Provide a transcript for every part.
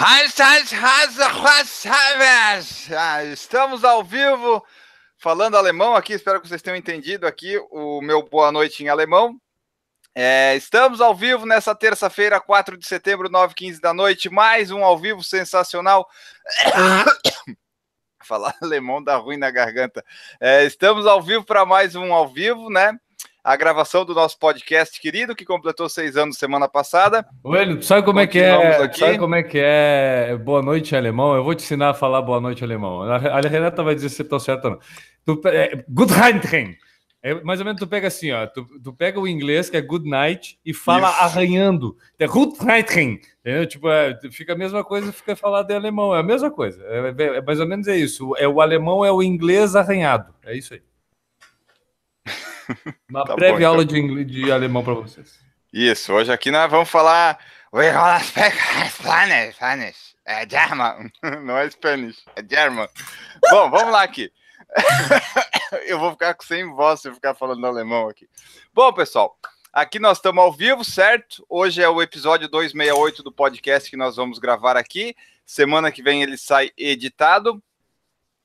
Ah, estamos ao vivo falando alemão aqui. Espero que vocês tenham entendido aqui o meu boa noite em alemão. É, estamos ao vivo nessa terça-feira, 4 de setembro, 9h15 da noite. Mais um ao vivo sensacional. Falar alemão dá ruim na garganta. É, estamos ao vivo para mais um ao vivo, né? a gravação do nosso podcast querido, que completou seis anos semana passada. Bueno, sabe como é que é? Aqui. Sabe como é que é? Boa noite, alemão. Eu vou te ensinar a falar boa noite, alemão. A Renata vai dizer se estou tá certo ou não. Tu, é, good Heinrich. É, mais ou menos tu pega assim, ó. Tu, tu, pega o inglês, que é good night, e fala Isso. arranhando. É good night. Entendeu? Tipo, é, fica a mesma coisa, fica falado em alemão. É a mesma coisa. É, é, é mais ou menos é isso. É, o alemão é o inglês arranhado. É isso aí. Uma tá breve bom, então. aula então. de, inglês, de alemão para vocês. Isso, hoje aqui nós vamos falar. É German, não é Spanish, é German. Bom, vamos lá aqui. eu vou ficar sem voz se eu ficar falando alemão aqui. Bom, pessoal, aqui nós estamos ao vivo, certo? Hoje é o episódio 268 do podcast que nós vamos gravar aqui. Semana que vem ele sai editado.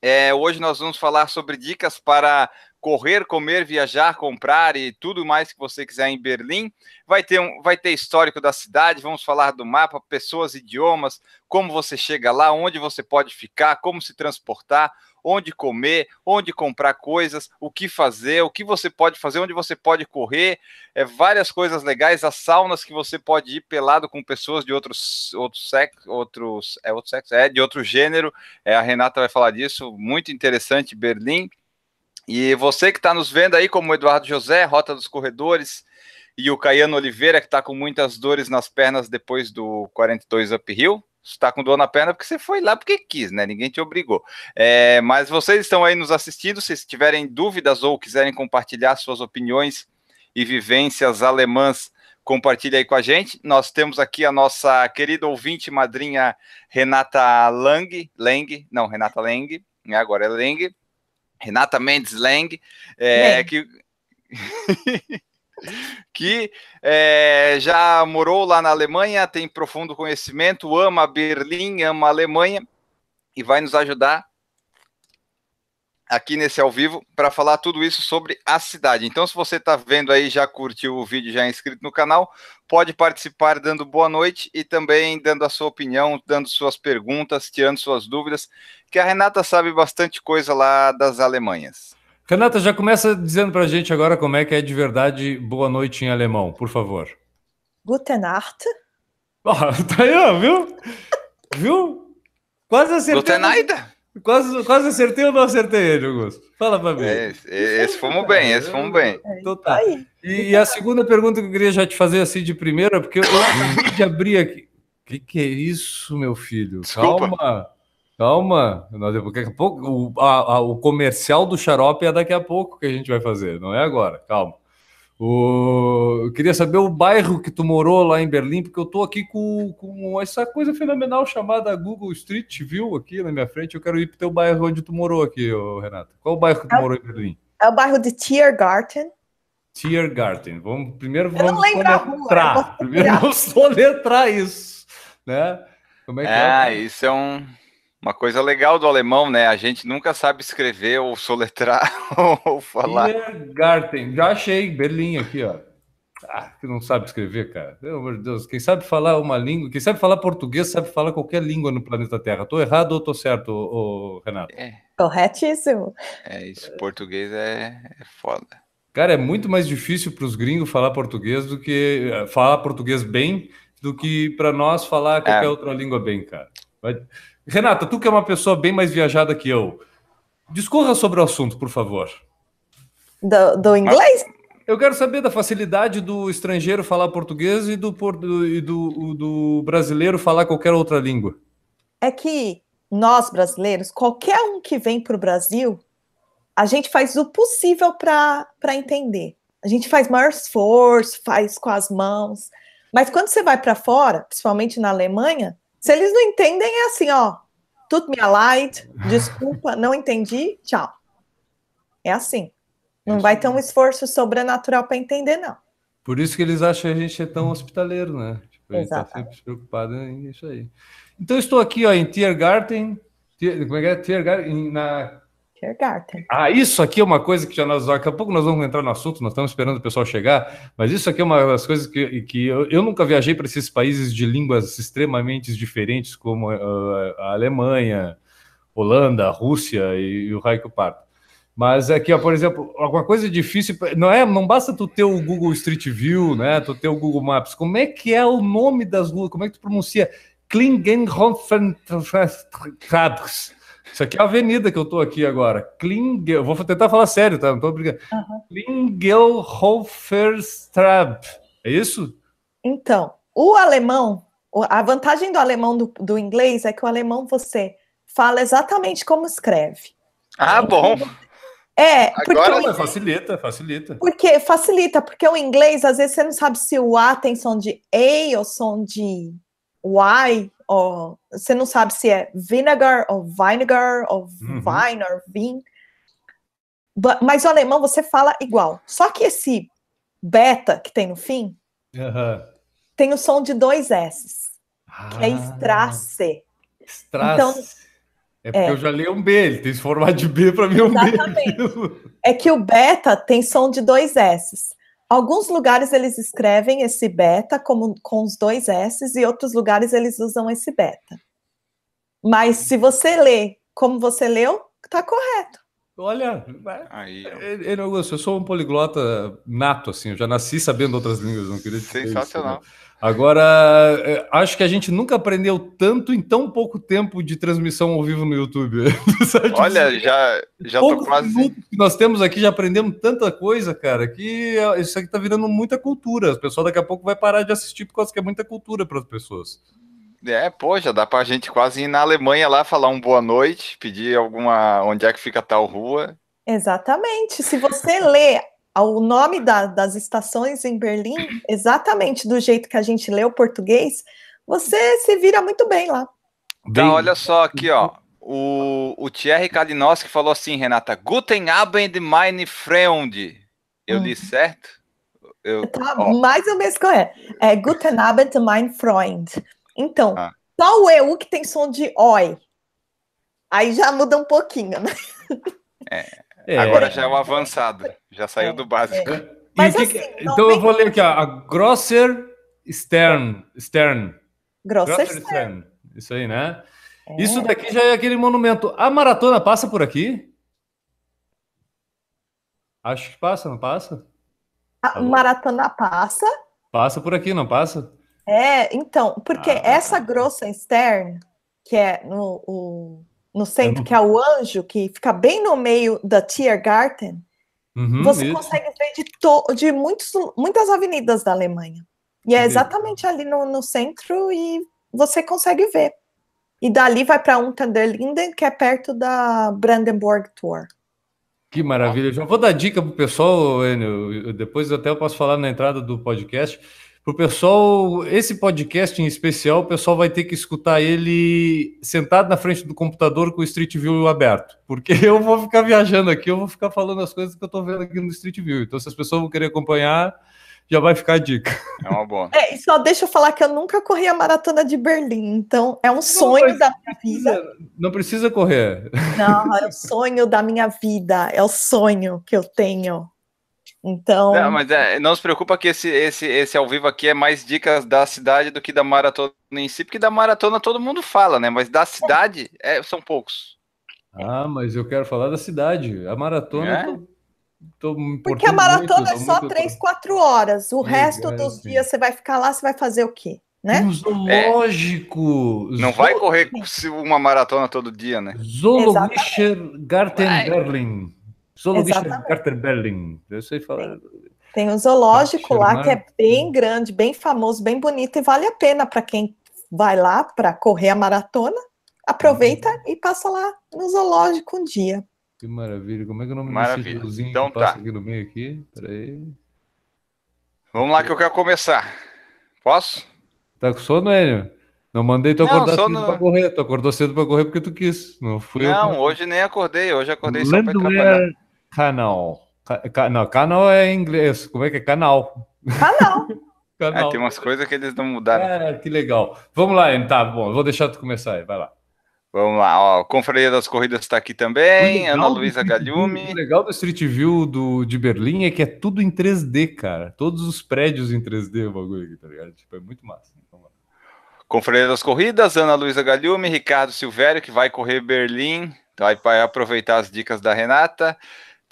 É, hoje nós vamos falar sobre dicas para correr, comer, viajar, comprar e tudo mais que você quiser em Berlim. Vai ter, um, vai ter histórico da cidade, vamos falar do mapa, pessoas, idiomas, como você chega lá, onde você pode ficar, como se transportar, onde comer, onde comprar coisas, o que fazer, o que você pode fazer, onde você pode correr, é, várias coisas legais, as saunas que você pode ir pelado com pessoas de outros, outros sexo, outros, é outro sexo, é de outro gênero. É, a Renata vai falar disso, muito interessante, Berlim. E você que está nos vendo aí, como o Eduardo José, Rota dos Corredores, e o Caiano Oliveira, que está com muitas dores nas pernas depois do 42 Uphill. Está com dor na perna porque você foi lá porque quis, né? Ninguém te obrigou. É, mas vocês estão aí nos assistindo. Se tiverem dúvidas ou quiserem compartilhar suas opiniões e vivências alemãs, compartilhe aí com a gente. Nós temos aqui a nossa querida ouvinte madrinha Renata Lang, Lang, não, Renata Lang, né? agora é Lang Renata Mendes Lang, é, que, que é, já morou lá na Alemanha, tem profundo conhecimento, ama Berlim, ama a Alemanha e vai nos ajudar aqui nesse ao vivo para falar tudo isso sobre a cidade. Então, se você está vendo aí, já curtiu o vídeo, já é inscrito no canal, pode participar dando boa noite e também dando a sua opinião, dando suas perguntas, tirando suas dúvidas, que a Renata sabe bastante coisa lá das Alemanhas. Renata, já começa dizendo para a gente agora como é que é de verdade boa noite em alemão, por favor. Guten Abend. Oh, tá aí, viu? viu? Quase acertei. Guten Abend. Quase, quase acertei ou não acertei ele, Augusto? Fala pra mim. É, é, esse fomos bem, esse fomos bem. Então tá. E, e, a segunda pergunta que eu queria já te fazer assim de primeira, porque eu acabei de abrir aqui. O que, que é isso, meu filho? Desculpa. Calma, calma. Daqui a pouco, o, a, a, o comercial do xarope é daqui a pouco que a gente vai fazer, não é agora. Calma. O... Eu queria saber o bairro que tu morou lá em Berlim, porque eu estou aqui com, com, essa coisa fenomenal chamada Google Street View aqui na minha frente. Eu quero ir para o teu bairro onde tu morou aqui, Renata. Qual o bairro que tu é, morou em Berlim? É o bairro de Tiergarten. Tiergarten. Vamos, primeiro eu vamos soletrar. Primeiro vamos soletrar isso, né? Como é que é? É, isso é um... Uma coisa legal do alemão, né? A gente nunca sabe escrever ou soletrar ou falar. Garten, já achei Berlim aqui, ó. Ah, que não sabe escrever, cara. Pelo amor de Deus, quem sabe falar uma língua, quem sabe falar português, sabe falar qualquer língua no planeta Terra. Tô errado ou tô certo, ô, Renato? É. Corretíssimo. É isso, português é, é foda. Cara, é muito mais difícil para os gringos falar português do que eh, falar português bem do que para nós falar é. qualquer é. outra língua bem, cara. Vai... Renata, tu que é uma pessoa bem mais viajada que eu, discorra sobre o assunto, por favor. Do, do inglês? Ah, eu quero saber da facilidade do estrangeiro falar português e do, do, do brasileiro falar qualquer outra língua. É que nós brasileiros, qualquer um que vem para o Brasil, a gente faz o possível para entender. A gente faz maior esforço, faz com as mãos. Mas quando você vai para fora, principalmente na Alemanha, se eles não entendem, é assim, ó. Tut me light, desculpa, não entendi, tchau. É assim. Não vai ter um esforço sobrenatural para entender, não. Por isso que eles acham que a gente é tão hospitaleiro, né? Tipo, a gente está sempre preocupado em isso aí. Então, estou aqui ó, em Tiergarten, como é que é? Tiergarten, na ah, isso aqui é uma coisa que já nós, daqui a pouco nós vamos entrar no assunto, nós estamos esperando o pessoal chegar, mas isso aqui é uma das coisas que, que eu, eu nunca viajei para esses países de línguas extremamente diferentes, como uh, a Alemanha, Holanda, Rússia e, e o raio parto. Mas aqui, é ó, por exemplo, alguma coisa difícil, não é? Não basta tu ter o Google Street View, né? Tu ter o Google Maps. Como é que é o nome das ruas? Como é que tu pronuncia? Klingenhofen isso aqui é a avenida que eu tô aqui agora. Klingel, vou tentar falar sério, tá? Não tô brincando. Uhum. Klingelhoferstraub. É isso? Então, o alemão, a vantagem do alemão do, do inglês é que o alemão você fala exatamente como escreve. Ah, então, bom. É, agora inglês, facilita, facilita. Porque facilita, porque o inglês às vezes você não sabe se o A tem som de e ou som de Y, ou você não sabe se é vinegar ou vinegar ou uhum. ou vin. Mas o alemão você fala igual. Só que esse beta que tem no fim uhum. tem o som de dois S's, ah. que é ah. Strasse. Strasse. Então, é porque é. eu já li um B, ele tem esse formato de B para mim é um Exatamente. B. É que o beta tem som de dois S's. Alguns lugares eles escrevem esse beta como, com os dois S's e outros lugares eles usam esse beta. Mas se você lê como você leu, tá correto. Olha, Aí, ele, ele, é eu sou um poliglota nato, assim, eu já nasci sabendo outras línguas, não queria dizer Sensacional. Isso, né? Agora, eh, acho que a gente nunca aprendeu tanto em tão pouco tempo de transmissão ao vivo no YouTube. Olha, tipo, já, já Poucos tô quase. que nós temos aqui, já aprendemos tanta coisa, cara, que isso aqui tá virando muita cultura. As pessoas daqui a pouco vai parar de assistir por causa que é muita cultura para as pessoas. É, pô, já dá pra gente quase ir na Alemanha lá falar um boa noite, pedir alguma. onde é que fica tal rua. Exatamente. Se você lê o nome da, das estações em Berlim, exatamente do jeito que a gente lê o português, você se vira muito bem lá. Então, olha só aqui, ó. O, o Thierry Kalinowski falou assim, Renata, Guten Abend, meine Freund. Eu li hum. certo? Eu, tá, ó. mais ou menos correto. É Guten Abend, mein Freund. Então, ah. só o EU que tem som de oi. Aí já muda um pouquinho, né? É. É. Agora já é o avançado, já saiu é, do básico. É. Mas, assim, então eu vou ler aqui, ó, a Grosser Stern. Stern. Grosser, Grosser Stern. Stern. Isso aí, né? É. Isso daqui já é aquele monumento. A maratona passa por aqui? Acho que passa, não passa? A Alô? maratona passa. Passa por aqui, não passa? É, então, porque ah, tá, tá. essa Grossa Stern, que é no, o, no centro, não... que é o anjo, que fica bem no meio da Tiergarten, uhum, você isso. consegue ver de, to... de muitos, muitas avenidas da Alemanha. E é exatamente ali no, no centro e você consegue ver. E dali vai para um Unterlinden, que é perto da Brandenburg Tor. Que maravilha. Já vou dar dica pro pessoal, Enio. Depois até eu posso falar na entrada do podcast. Para o pessoal, esse podcast em especial, o pessoal vai ter que escutar ele sentado na frente do computador com o Street View aberto, porque eu vou ficar viajando aqui, eu vou ficar falando as coisas que eu estou vendo aqui no Street View. Então, se as pessoas vão querer acompanhar, já vai ficar a dica. É uma boa. É, só deixa eu falar que eu nunca corri a maratona de Berlim, então é um não, sonho da minha vida. Não precisa correr. Não, é o sonho da minha vida, é o sonho que eu tenho. Então. Não, mas é, não se preocupa que esse, esse, esse ao vivo aqui é mais dicas da cidade do que da maratona em si, porque da maratona todo mundo fala, né? Mas da cidade é, são poucos. Ah, mas eu quero falar da cidade. A maratona. É? Tô, tô porque a maratona é muito, é só três quatro horas. O Legal, resto dos sim. dias você vai ficar lá, você vai fazer o quê? Né? Um é. zoológico. É. Não Zool... vai correr uma maratona todo dia, né? Zoologischer Gartenberling. Zoologista de Carter Belling, eu sei falar. Tem, tem um zoológico tá, lá que é bem grande, bem famoso, bem bonito, e vale a pena para quem vai lá para correr a maratona, aproveita uhum. e passa lá no zoológico um dia. Que maravilha, como é que é o nome maravilha. desse então, que tá. passa aqui no meio aqui? Peraí. Vamos lá que eu quero começar. Posso? Tá com sono, Enio? Não mandei tu acordar cedo no... pra correr. Tu acordou cedo pra correr porque tu quis. Não fui Não, eu... hoje nem acordei. Hoje acordei Lendo só pra trabalhar. Canal. Ca, não, canal é inglês. Como é que é? Canal. Canal. canal. É, tem umas coisas que eles não mudaram. É, que legal. Vamos lá, então. tá bom. Vou deixar tu começar aí, vai lá. Vamos lá, ó, Confraria das Corridas está aqui também, Ana Luísa Galhume. O legal do Street View do, de Berlim é que é tudo em 3D, cara. Todos os prédios em 3D, o bagulho aqui, tá ligado? Tipo, é muito massa. Então, Confraria das Corridas, Ana Luísa Galhume, Ricardo Silvério, que vai correr Berlim, vai, vai aproveitar as dicas da Renata.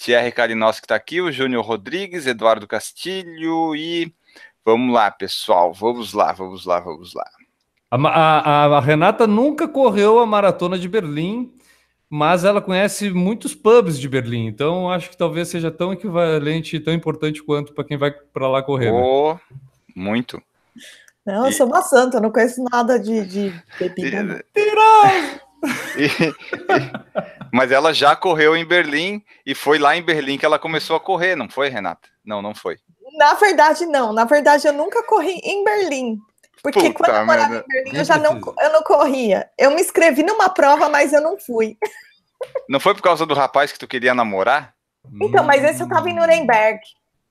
Thierry que está aqui, o Júnior Rodrigues, Eduardo Castilho e vamos lá, pessoal, vamos lá, vamos lá, vamos lá. A, a, a, Renata nunca correu a maratona de Berlim, mas ela conhece muitos pubs de Berlim, então acho que talvez seja tão equivalente e tão importante quanto para quem vai para lá correr. Oh, né? Muito. Não, eu e... sou uma santa, então não conheço nada de, de bebida. E, e, mas ela já correu em Berlim e foi lá em Berlim que ela começou a correr, não foi, Renata? Não, não foi. Na verdade, não. Na verdade, eu nunca corri em Berlim. Porque Puta quando eu morava em Berlim, eu já não, eu não corria. Eu me inscrevi numa prova, mas eu não fui. Não foi por causa do rapaz que tu queria namorar? Então, mas esse eu tava em Nuremberg.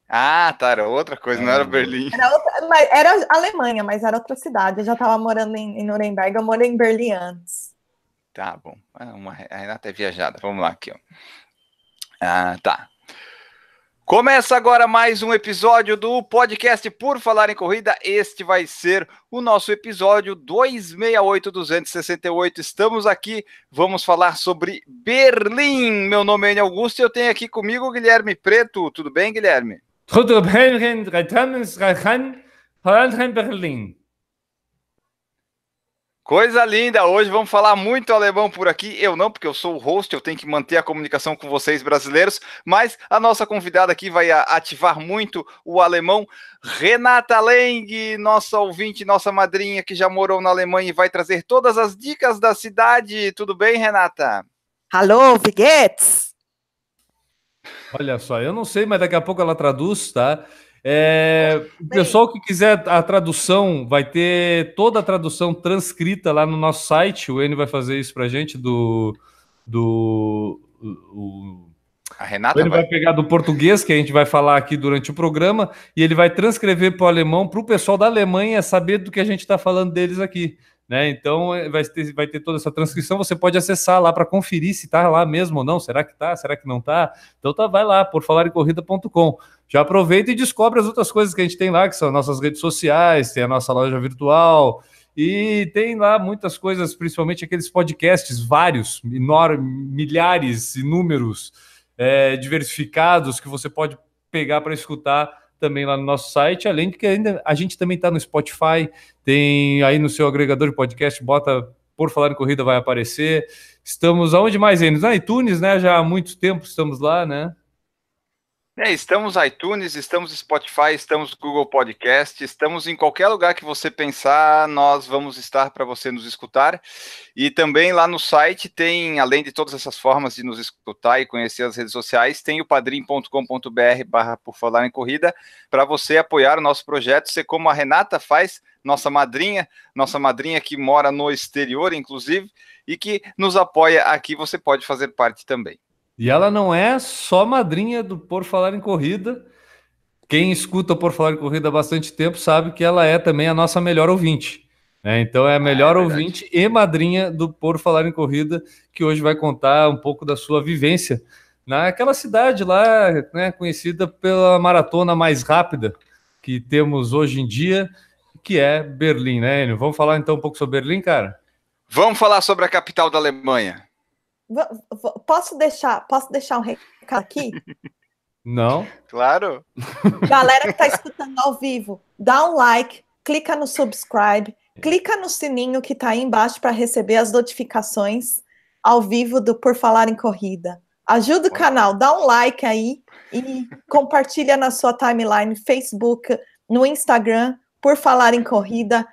Ah, tá, era outra coisa, não era hum. Berlim. Era, outra, mas era Alemanha, mas era outra cidade. Eu já tava morando em, em Nuremberg, eu morei em Berlim antes. Tá bom. É uma, a Renata é viajada. Vamos lá aqui, ó. Ah, tá. Começa agora mais um episódio do podcast Por Falar em Corrida. Este vai ser o nosso episódio 268 268. Estamos aqui, vamos falar sobre Berlim. Meu nome é Enio Augusto e eu tenho aqui comigo o Guilherme Preto. Tudo bem, Guilherme? Tudo bem, Berlim. Coisa linda! Hoje vamos falar muito alemão por aqui. Eu não, porque eu sou o host, eu tenho que manter a comunicação com vocês brasileiros, mas a nossa convidada aqui vai ativar muito o alemão. Renata Leng, nossa ouvinte, nossa madrinha que já morou na Alemanha e vai trazer todas as dicas da cidade. Tudo bem, Renata? Alô, Viguetes! Olha só, eu não sei, mas daqui a pouco ela traduz, tá? É, o pessoal que quiser a tradução, vai ter toda a tradução transcrita lá no nosso site. O N vai fazer isso pra gente do. do o, a Renata ele vai... vai... pegar do português, que a gente vai falar aqui durante o programa, e ele vai transcrever para o alemão para o pessoal da Alemanha saber do que a gente está falando deles aqui. Né? Então é, vai ter, vai ter toda essa transcrição, você pode acessar lá para conferir se está lá mesmo ou não, será que está, será que não está? Então tá, vai lá, por falar em corrida.com. Já aproveita e descobre as outras coisas que a gente tem lá, que são nossas redes sociais, tem a nossa loja virtual, e tem lá muitas coisas, principalmente aqueles podcasts, vários, enormes, milhares, inúmeros, é, diversificados, que você pode pegar para escutar também lá no nosso site, além de que ainda a gente também está no Spotify, tem aí no seu agregador de podcast, bota por falar em corrida, vai aparecer. Estamos aonde mais ainda? Na iTunes, né? Já há muito tempo estamos lá, né? É, estamos iTunes, estamos Spotify, estamos Google Podcast, estamos em qualquer lugar que você pensar, nós vamos estar para você nos escutar. E também lá no site tem, além de todas essas formas de nos escutar e conhecer as redes sociais, tem o padrim.com.br barra por falar em corrida para você apoiar o nosso projeto, ser como a Renata faz, nossa madrinha, nossa madrinha que mora no exterior, inclusive, e que nos apoia aqui, você pode fazer parte também. E ela não é só madrinha do Por Falar em Corrida. Quem escuta o Por Falar em Corrida há bastante tempo sabe que ela é também a nossa melhor ouvinte. Né? Então é a ah, é melhor é ouvinte e madrinha do Por Falar em Corrida, que hoje vai contar um pouco da sua vivência naquela cidade lá, né, conhecida pela maratona mais rápida que temos hoje em dia, que é Berlim, né, Enio? Vamos falar então um pouco sobre Berlim, cara? Vamos falar sobre a capital da Alemanha. Posso deixar, posso deixar um recado aqui? Não. Claro. Galera que está escutando ao vivo, dá um like, clica no subscribe, clica no sininho que está aí embaixo para receber as notificações ao vivo do Por Falar em Corrida. Ajuda o canal, dá um like aí e compartilha na sua timeline, Facebook, no Instagram, Por Falar em Corrida,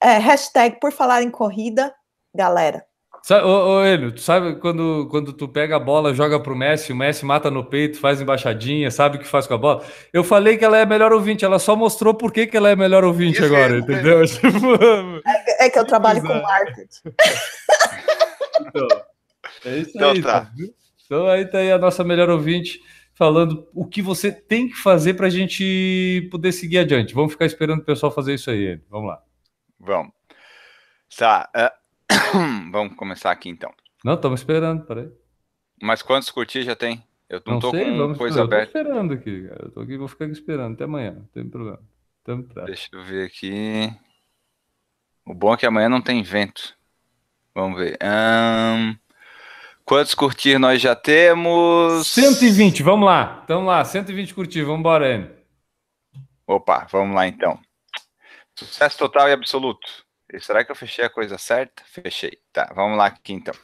é, hashtag Por Falar em Corrida, galera. Sabe, ô, ô, Enio, tu sabe quando, quando tu pega a bola, joga pro Messi, o Messi mata no peito, faz embaixadinha, sabe o que faz com a bola? Eu falei que ela é melhor ouvinte, ela só mostrou por que, que ela é melhor ouvinte Isso agora, né? tipo, é, entendeu? É, é, que eu trabalho Exato. com marketing. Então, é isso então, aí, tá. tá então aí tá aí a nossa melhor ouvinte falando o que você tem que fazer para a gente poder seguir adiante. Vamos ficar esperando o pessoal fazer isso aí. Vamos lá. Vamos. Tá. É, Vamos começar aqui então. Não, estamos esperando, peraí. Mas quantos curtir já tem? Eu não, não tô sei, com coisa esperar. aberta. Eu tô esperando aqui, cara. Eu tô aqui, vou ficar aqui esperando até amanhã, não tem problema. Tamo Deixa eu ver aqui. O bom é que amanhã não tem vento. Vamos ver. Um... Quantos curtir nós já temos? 120, vamos lá. estamos lá, 120 curtir, vamos embora, Opa, vamos lá então. Sucesso total e absoluto. Será que eu fechei a coisa certa? Fechei. Tá, vamos lá aqui então.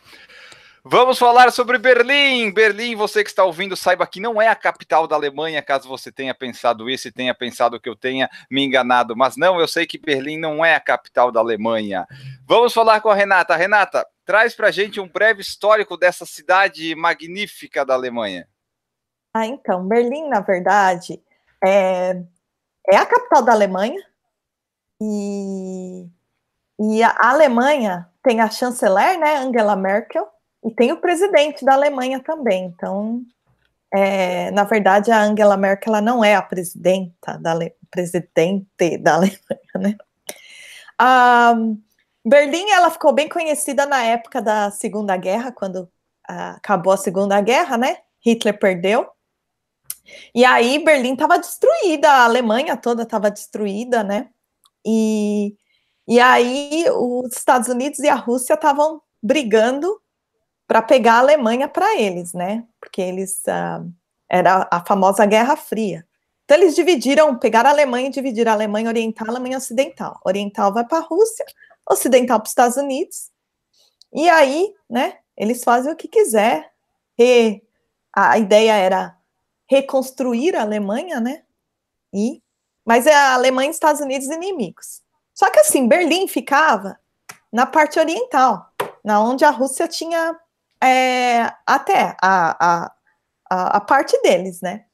Vamos falar sobre Berlim. Berlim, você que está ouvindo, saiba que não é a capital da Alemanha, caso você tenha pensado isso e tenha pensado que eu tenha me enganado. Mas não, eu sei que Berlim não é a capital da Alemanha. Vamos falar com a Renata. Renata, traz para a gente um breve histórico dessa cidade magnífica da Alemanha. Ah, então, Berlim, na verdade, é, é a capital da Alemanha e e a Alemanha tem a chanceler, né, Angela Merkel, e tem o presidente da Alemanha também. Então, é, na verdade, a Angela Merkel ela não é a presidenta da Ale... presidente da Alemanha, né? A Berlim ela ficou bem conhecida na época da Segunda Guerra, quando acabou a Segunda Guerra, né? Hitler perdeu. E aí Berlim estava destruída, a Alemanha toda estava destruída, né? E e aí os Estados Unidos e a Rússia estavam brigando para pegar a Alemanha para eles, né? Porque eles uh, era a famosa Guerra Fria. Então eles dividiram, pegaram a Alemanha e dividiram a Alemanha Oriental, a Alemanha Ocidental. Oriental vai para a Rússia, Ocidental para os Estados Unidos. E aí, né? Eles fazem o que quiser. E a ideia era reconstruir a Alemanha, né? E mas é a Alemanha e Estados Unidos inimigos. Só que assim, Berlim ficava na parte oriental, na onde a Rússia tinha é, até a, a, a, parte deles, né?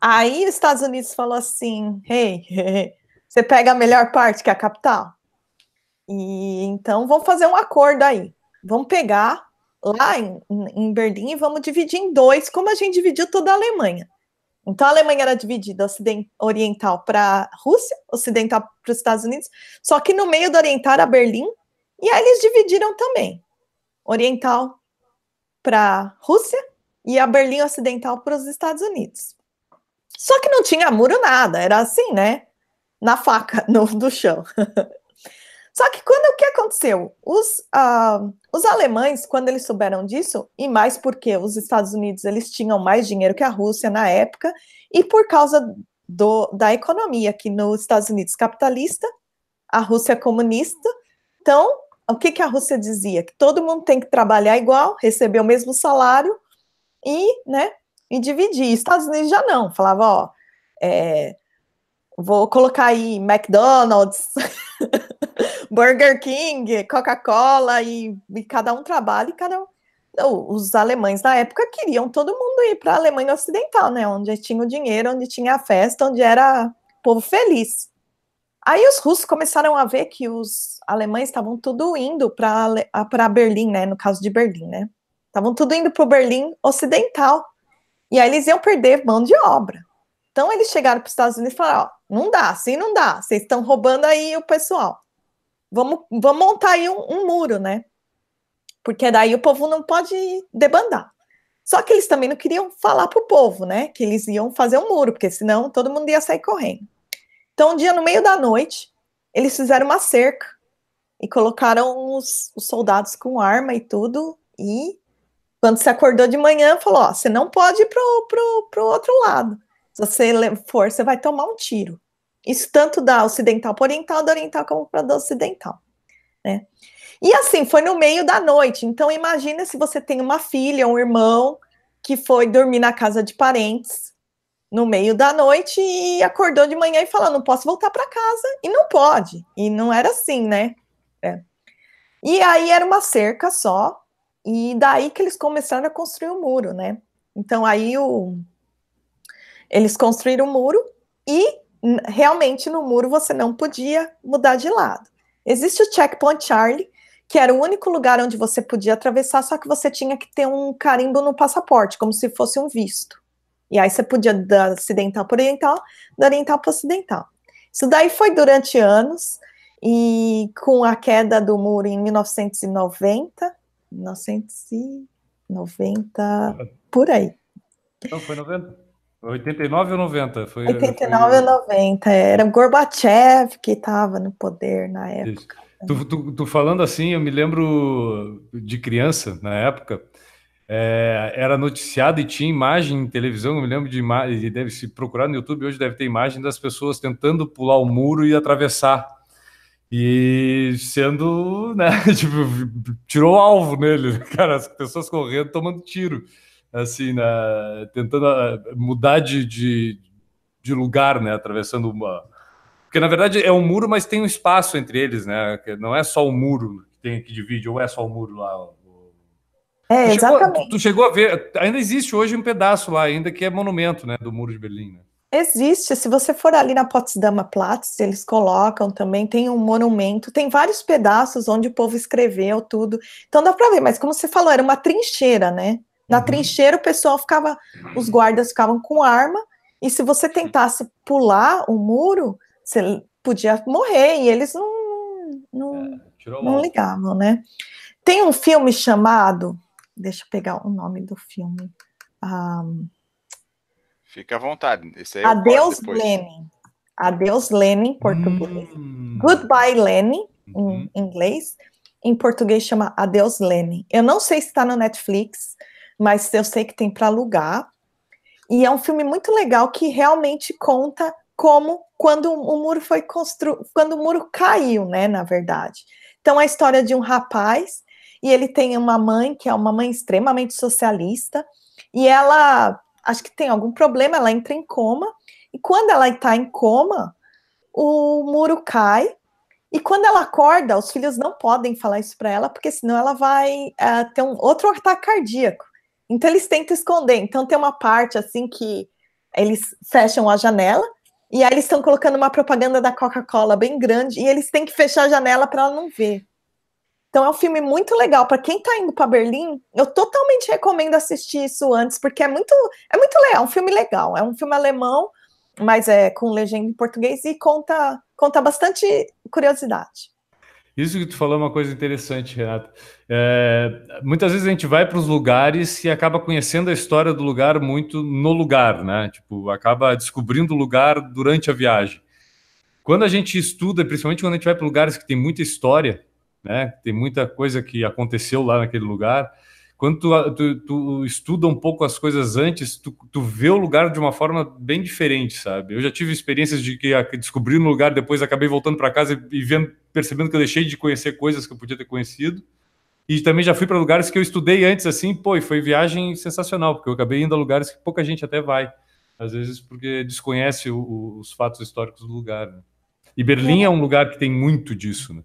Aí os Estados Unidos falou assim: hey, hey, você pega a melhor parte que é a capital. E então vamos fazer um acordo aí. Vamos pegar lá em, em Berlim e vamos dividir em dois, como a gente dividiu toda a Alemanha. Então a Alemanha era dividida oriental para a Rússia, ocidental para os Estados Unidos, só que no meio do oriental era Berlim, e aí eles dividiram também. Oriental para a Rússia e a Berlim ocidental para os Estados Unidos. Só que não tinha muro nada, era assim, né? Na faca, no, do chão. Só que quando o que aconteceu? Os, uh, os alemães, quando eles souberam disso, e mais porque os Estados Unidos eles tinham mais dinheiro que a Rússia na época, e por causa do, da economia, que nos Estados Unidos capitalista, a Rússia comunista, então o que, que a Rússia dizia? Que todo mundo tem que trabalhar igual, receber o mesmo salário e, né, e dividir. Estados Unidos já não, falava, ó, é, vou colocar aí McDonald's. Burger King, Coca-Cola e, e, cada um trabalha e cada um. os alemães na época queriam todo mundo ir para a Alemanha Ocidental, né? Onde tinha o dinheiro, onde tinha a festa, onde era povo feliz. Aí os russos começaram a ver que os alemães estavam tudo indo para Berlim, né? No caso de Berlim, né? Estavam tudo indo para o Berlim Ocidental. E aí eles iam perder mão de obra. Então eles chegaram para os Estados Unidos e falaram: ó, não dá, assim não dá, vocês estão roubando aí o pessoal. Vamos, vamos montar aí um, um muro, né? Porque daí o povo não pode debandar. Só que eles também não queriam falar para o povo, né? Que eles iam fazer um muro, porque senão todo mundo ia sair correndo. Então, um dia no meio da noite, eles fizeram uma cerca e colocaram os, os soldados com arma e tudo. E quando se acordou de manhã, falou: Ó, você não pode ir pro, pro, pro outro lado. Se você for, você vai tomar um tiro. Isso tanto da ocidental para oriental, da oriental como para do ocidental, né? E assim, foi no meio da noite. Então, imagina se você tem uma filha, um irmão, que foi dormir na casa de parentes no meio da noite e acordou de manhã e falou: não posso voltar para casa. E não pode. E não era assim, né? É. E aí era uma cerca só. E daí que eles começaram a construir o um muro, né? Então, aí o... eles construíram o um muro e realmente no muro você não podia mudar de lado. Existe o Checkpoint Charlie, que era o único lugar onde você podia atravessar, só que você tinha que ter um carimbo no passaporte, como se fosse um visto. E aí você podia da ocidental para oriental, da oriental para ocidental. Isso daí foi durante anos, e com a queda do muro em 1990, 1990, ah. por aí. Não, foi 90? 89 ou 90? Foi, 89 foi... ou 90, é. era Gorbachev que estava no poder na época. Tu, tu, tu, falando assim, eu me lembro de criança, na época, é, era noticiado e tinha imagem em televisão, eu me lembro de imagem, deve se procurar no YouTube, hoje deve ter imagem das pessoas tentando pular o muro e atravessar. E sendo, né, tipo, tirou alvo nele, cara, as pessoas correndo, tomando tiro assim, né, tentando ah, mudar de, de, de, lugar, né? Atravessando uma. Porque, na verdade, é um muro, mas tem um espaço entre eles, né? Não é só o muro que tem que divide, ou é só o muro lá. É, tu exatamente. Chegou, tu chegou a ver, ainda existe hoje um pedaço lá, ainda que é monumento, né, do Muro de Berlim, né? Existe, se você for ali na Potsdamer Platz, eles colocam também, tem um monumento, tem vários pedaços onde o povo escreveu tudo. Então dá para ver, mas como você falou, era uma trincheira, né? Na uhum. trincheira, o pessoal ficava, os guardas ficavam com arma, e se você tentasse pular o muro, você podia morrer, e eles não, não, é, não ligavam, né? Tem um filme chamado. Deixa eu pegar o nome do filme. Um, Fica à vontade. Esse aí Adeus Lenin. Adeus Lenin, em português. Hum. Goodbye Lenin, em uhum. inglês. Em português chama Adeus Lenin. Eu não sei se está no Netflix mas eu sei que tem para alugar. E é um filme muito legal que realmente conta como quando o muro foi construído, quando o muro caiu, né, na verdade. Então a história de um rapaz e ele tem uma mãe que é uma mãe extremamente socialista e ela acho que tem algum problema, ela entra em coma e quando ela está em coma, o muro cai e quando ela acorda, os filhos não podem falar isso para ela porque senão ela vai uh, ter um outro ataque cardíaco. Então eles tentam esconder. Então tem uma parte assim que eles fecham a janela e aí eles estão colocando uma propaganda da Coca-Cola bem grande e eles têm que fechar a janela para ela não ver. Então é um filme muito legal para quem está indo para Berlim. Eu totalmente recomendo assistir isso antes porque é muito é muito legal, é um filme legal, é um filme alemão, mas é com legenda em português e conta conta bastante curiosidade. Isso que tu falou é uma coisa interessante, Renato. É, muitas vezes a gente vai para os lugares e acaba conhecendo a história do lugar muito no lugar, né? Tipo, acaba descobrindo o lugar durante a viagem. Quando a gente estuda, principalmente quando a gente vai para lugares que tem muita história, né? Tem muita coisa que aconteceu lá naquele lugar quando tu, tu, tu, estuda um pouco as coisas antes, tu, tu vê o lugar de uma forma bem diferente, sabe? Eu já tive experiências de que descobri um lugar, depois acabei voltando para casa e vendo, percebendo que eu deixei de conhecer coisas que eu podia ter conhecido. E também já fui para lugares que eu estudei antes, assim, pô, e foi viagem sensacional, porque eu acabei indo a lugares que pouca gente até vai. Às vezes porque desconhece o, o, os fatos históricos do lugar. Né? E Berlim é. é um lugar que tem muito disso, né?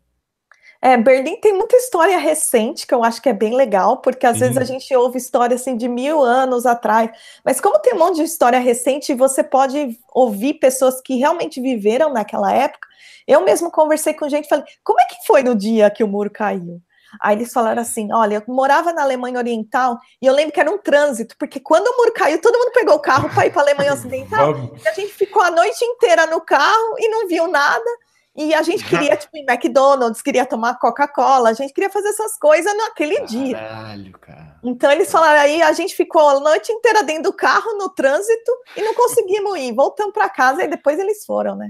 É, Berlim tem muita história recente, que eu acho que é bem legal, porque às Sim. vezes a gente ouve história assim de mil anos atrás, mas como tem um monte de história recente, você pode ouvir pessoas que realmente viveram naquela época. Eu mesmo conversei com gente e falei, como é que foi no dia que o muro caiu? Aí eles falaram assim: olha, eu morava na Alemanha Oriental e eu lembro que era um trânsito, porque quando o muro caiu, todo mundo pegou o carro para ir para a Alemanha Ocidental. a gente ficou a noite inteira no carro e não viu nada. E a gente queria, tipo, em McDonald's, queria tomar Coca-Cola, a gente queria fazer essas coisas naquele Caralho, dia. Caralho, cara. Então eles falaram aí, a gente ficou a noite inteira dentro do carro, no trânsito, e não conseguimos ir. Voltamos para casa e depois eles foram, né?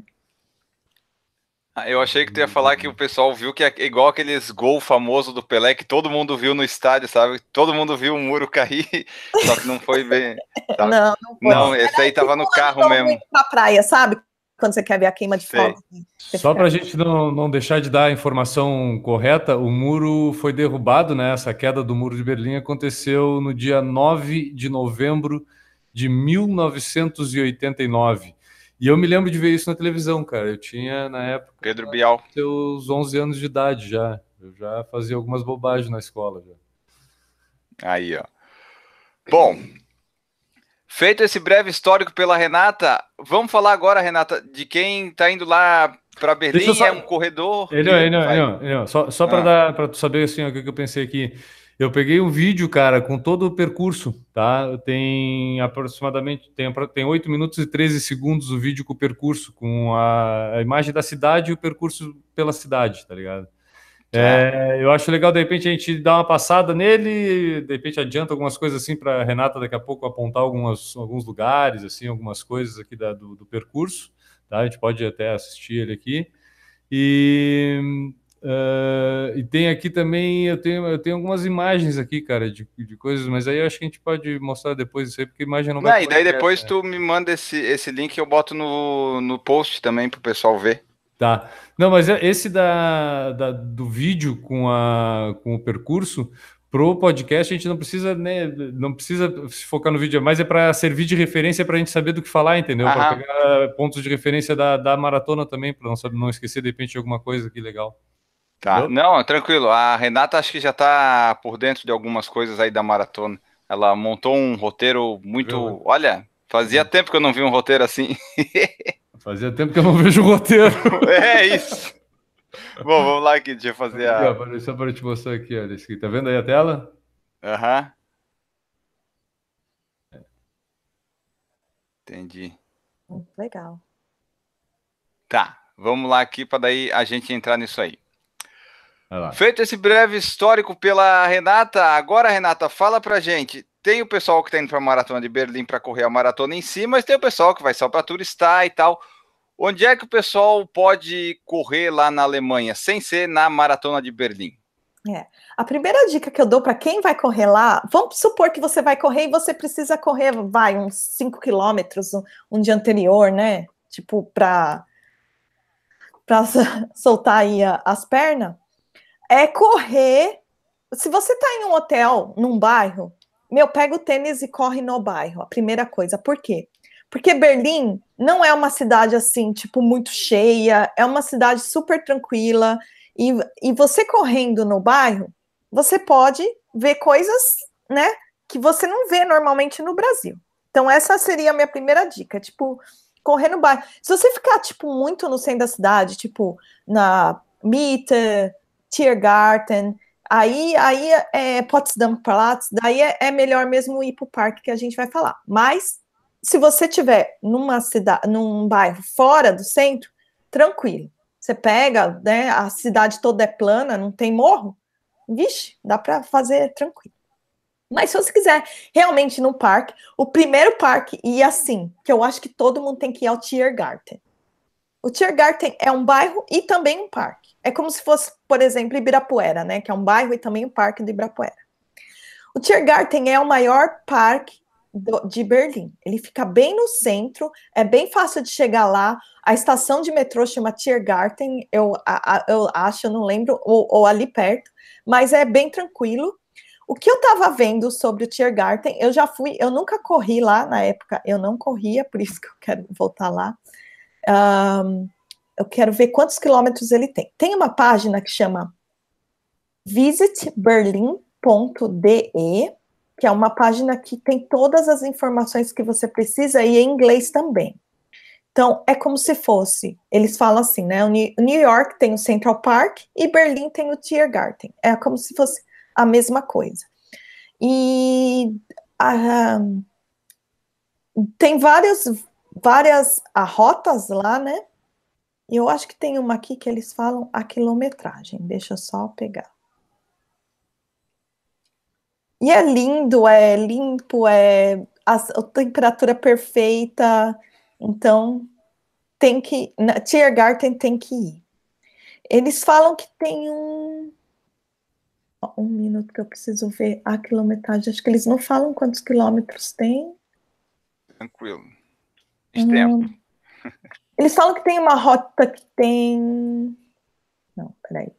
Ah, eu achei que tu ia falar que o pessoal viu que é igual aqueles gol famoso do Pelé que todo mundo viu no estádio, sabe? Todo mundo viu o muro cair, só que não foi bem. Sabe? Não, não foi. Não, esse aí tava no carro mesmo. Pra praia, sabe? quando você quer ver a queima de fogo. Né? Só para a gente não, não deixar de dar a informação correta, o muro foi derrubado, né? Essa queda do muro de Berlim aconteceu no dia 9 de novembro de 1989. E eu me lembro de ver isso na televisão, cara. Eu tinha, na época, Pedro Bial. seus 11 anos de idade já. Eu já fazia algumas bobagens na escola. Já. Aí, ó. Bom, Feito esse breve histórico pela Renata, vamos falar agora, Renata, de quem está indo lá para Berlim, só... é um corredor. Ele, ele, ele, ele, só só para ah. dar para saber assim, o que eu pensei aqui. Eu peguei um vídeo, cara, com todo o percurso, tá? Tem aproximadamente tem, tem 8 minutos e 13 segundos o vídeo com o percurso, com a, a imagem da cidade e o percurso pela cidade, tá ligado? É, é, eu acho legal, de repente, a gente dar uma passada nele, de repente adianta algumas coisas assim para Renata daqui a pouco apontar algumas, alguns lugares, assim, algumas coisas aqui da, do, do, percurso. Tá? A gente pode até assistir ele aqui. E, uh, e tem aqui também, eu tenho, eu tenho algumas imagens aqui, cara, de, de coisas, mas aí eu acho que a gente pode mostrar depois isso aí, porque imagem não vai. Não, e daí depois tu me manda esse, esse link que eu boto no, no post também para o pessoal ver. Tá. Não, mas é, esse da, da, do vídeo com, a, com o percurso pro podcast a gente não precisa né, não precisa se focar no vídeo mas é para servir de referência para a gente saber do que falar entendeu para pegar pontos de referência da, da maratona também para não não esquecer de repente de alguma coisa que legal tá não tranquilo a Renata acho que já está por dentro de algumas coisas aí da maratona ela montou um roteiro muito Viu? olha fazia uhum. tempo que eu não vi um roteiro assim Fazia tempo que eu não vejo o roteiro. É isso. Bom, vamos lá, aqui deixa fazer a. ó, só para te mostrar aqui, olha isso aqui. Tá vendo aí a tela? Aham. Uhum. Entendi. Legal. Tá, vamos lá aqui para daí a gente entrar nisso aí. Feito esse breve histórico pela Renata, agora Renata, fala pra gente. Tem o pessoal que tá indo pra maratona de Berlim para correr a maratona em si, mas tem o pessoal que vai só para turistar e tal. Onde é que o pessoal pode correr lá na Alemanha, sem ser na Maratona de Berlim? É. A primeira dica que eu dou para quem vai correr lá, vamos supor que você vai correr e você precisa correr, vai, uns 5 quilômetros um, dia anterior, né? Tipo, para soltar aí a, as pernas. É correr. Se você está em um hotel, num bairro, meu, pega o tênis e corre no bairro, a primeira coisa. Por quê? Porque Berlim não é uma cidade assim, tipo, muito cheia, é uma cidade super tranquila. E, e você correndo no bairro, você pode ver coisas, né, que você não vê normalmente no Brasil. Então, essa seria a minha primeira dica, tipo, correr no bairro. Se você ficar, tipo, muito no centro da cidade, tipo, na Mitte, Tiergarten, aí, aí é Potsdam Platz, daí é, é melhor mesmo ir para o parque que a gente vai falar. Mas se você tiver numa cidade, num bairro fora do centro, tranquilo. Você pega, né, a cidade toda é plana, não tem morro. Vixe, dá para fazer tranquilo. Mas se você quiser realmente no parque, o primeiro parque, e assim, que eu acho que todo mundo tem que ir ao é Tiergarten. O Tiergarten é um bairro e também um parque. É como se fosse, por exemplo, Ibirapuera, né? Que é um bairro e também um parque do Ibirapuera. O Tiergarten é o maior parque do, de Berlim. Ele fica bem no centro, é bem fácil de chegar lá. A estação de metrô chama Tiergarten, eu, a, a, eu acho, eu não lembro, ou, ou, ali perto, mas é bem tranquilo. O que eu estava vendo sobre o Tiergarten, eu já fui, eu nunca corri lá na época, eu não corria, por isso que eu quero voltar lá. Um, eu quero ver quantos quilômetros ele tem. Tem uma página que chama visitberlin.de que é uma página que tem todas as informações que você precisa e em inglês também. Então, é como se fosse, eles falam assim, né? O New York tem o Central Park e Berlim tem o Tiergarten. É como se fosse a mesma coisa. E tem várias, várias rotas lá, né? E eu acho que tem uma aqui que eles falam a quilometragem. Deixa eu só pegar. E é lindo, é limpo, é a, a temperatura perfeita. Então, tem que. Na, Tiergarten tem que ir. Eles falam que tem um. Um minuto que eu preciso ver a quilometragem. Acho que eles não falam quantos quilômetros tem. Tranquilo. Tempo. Hum, eles falam que tem uma rota que tem. Não, peraí.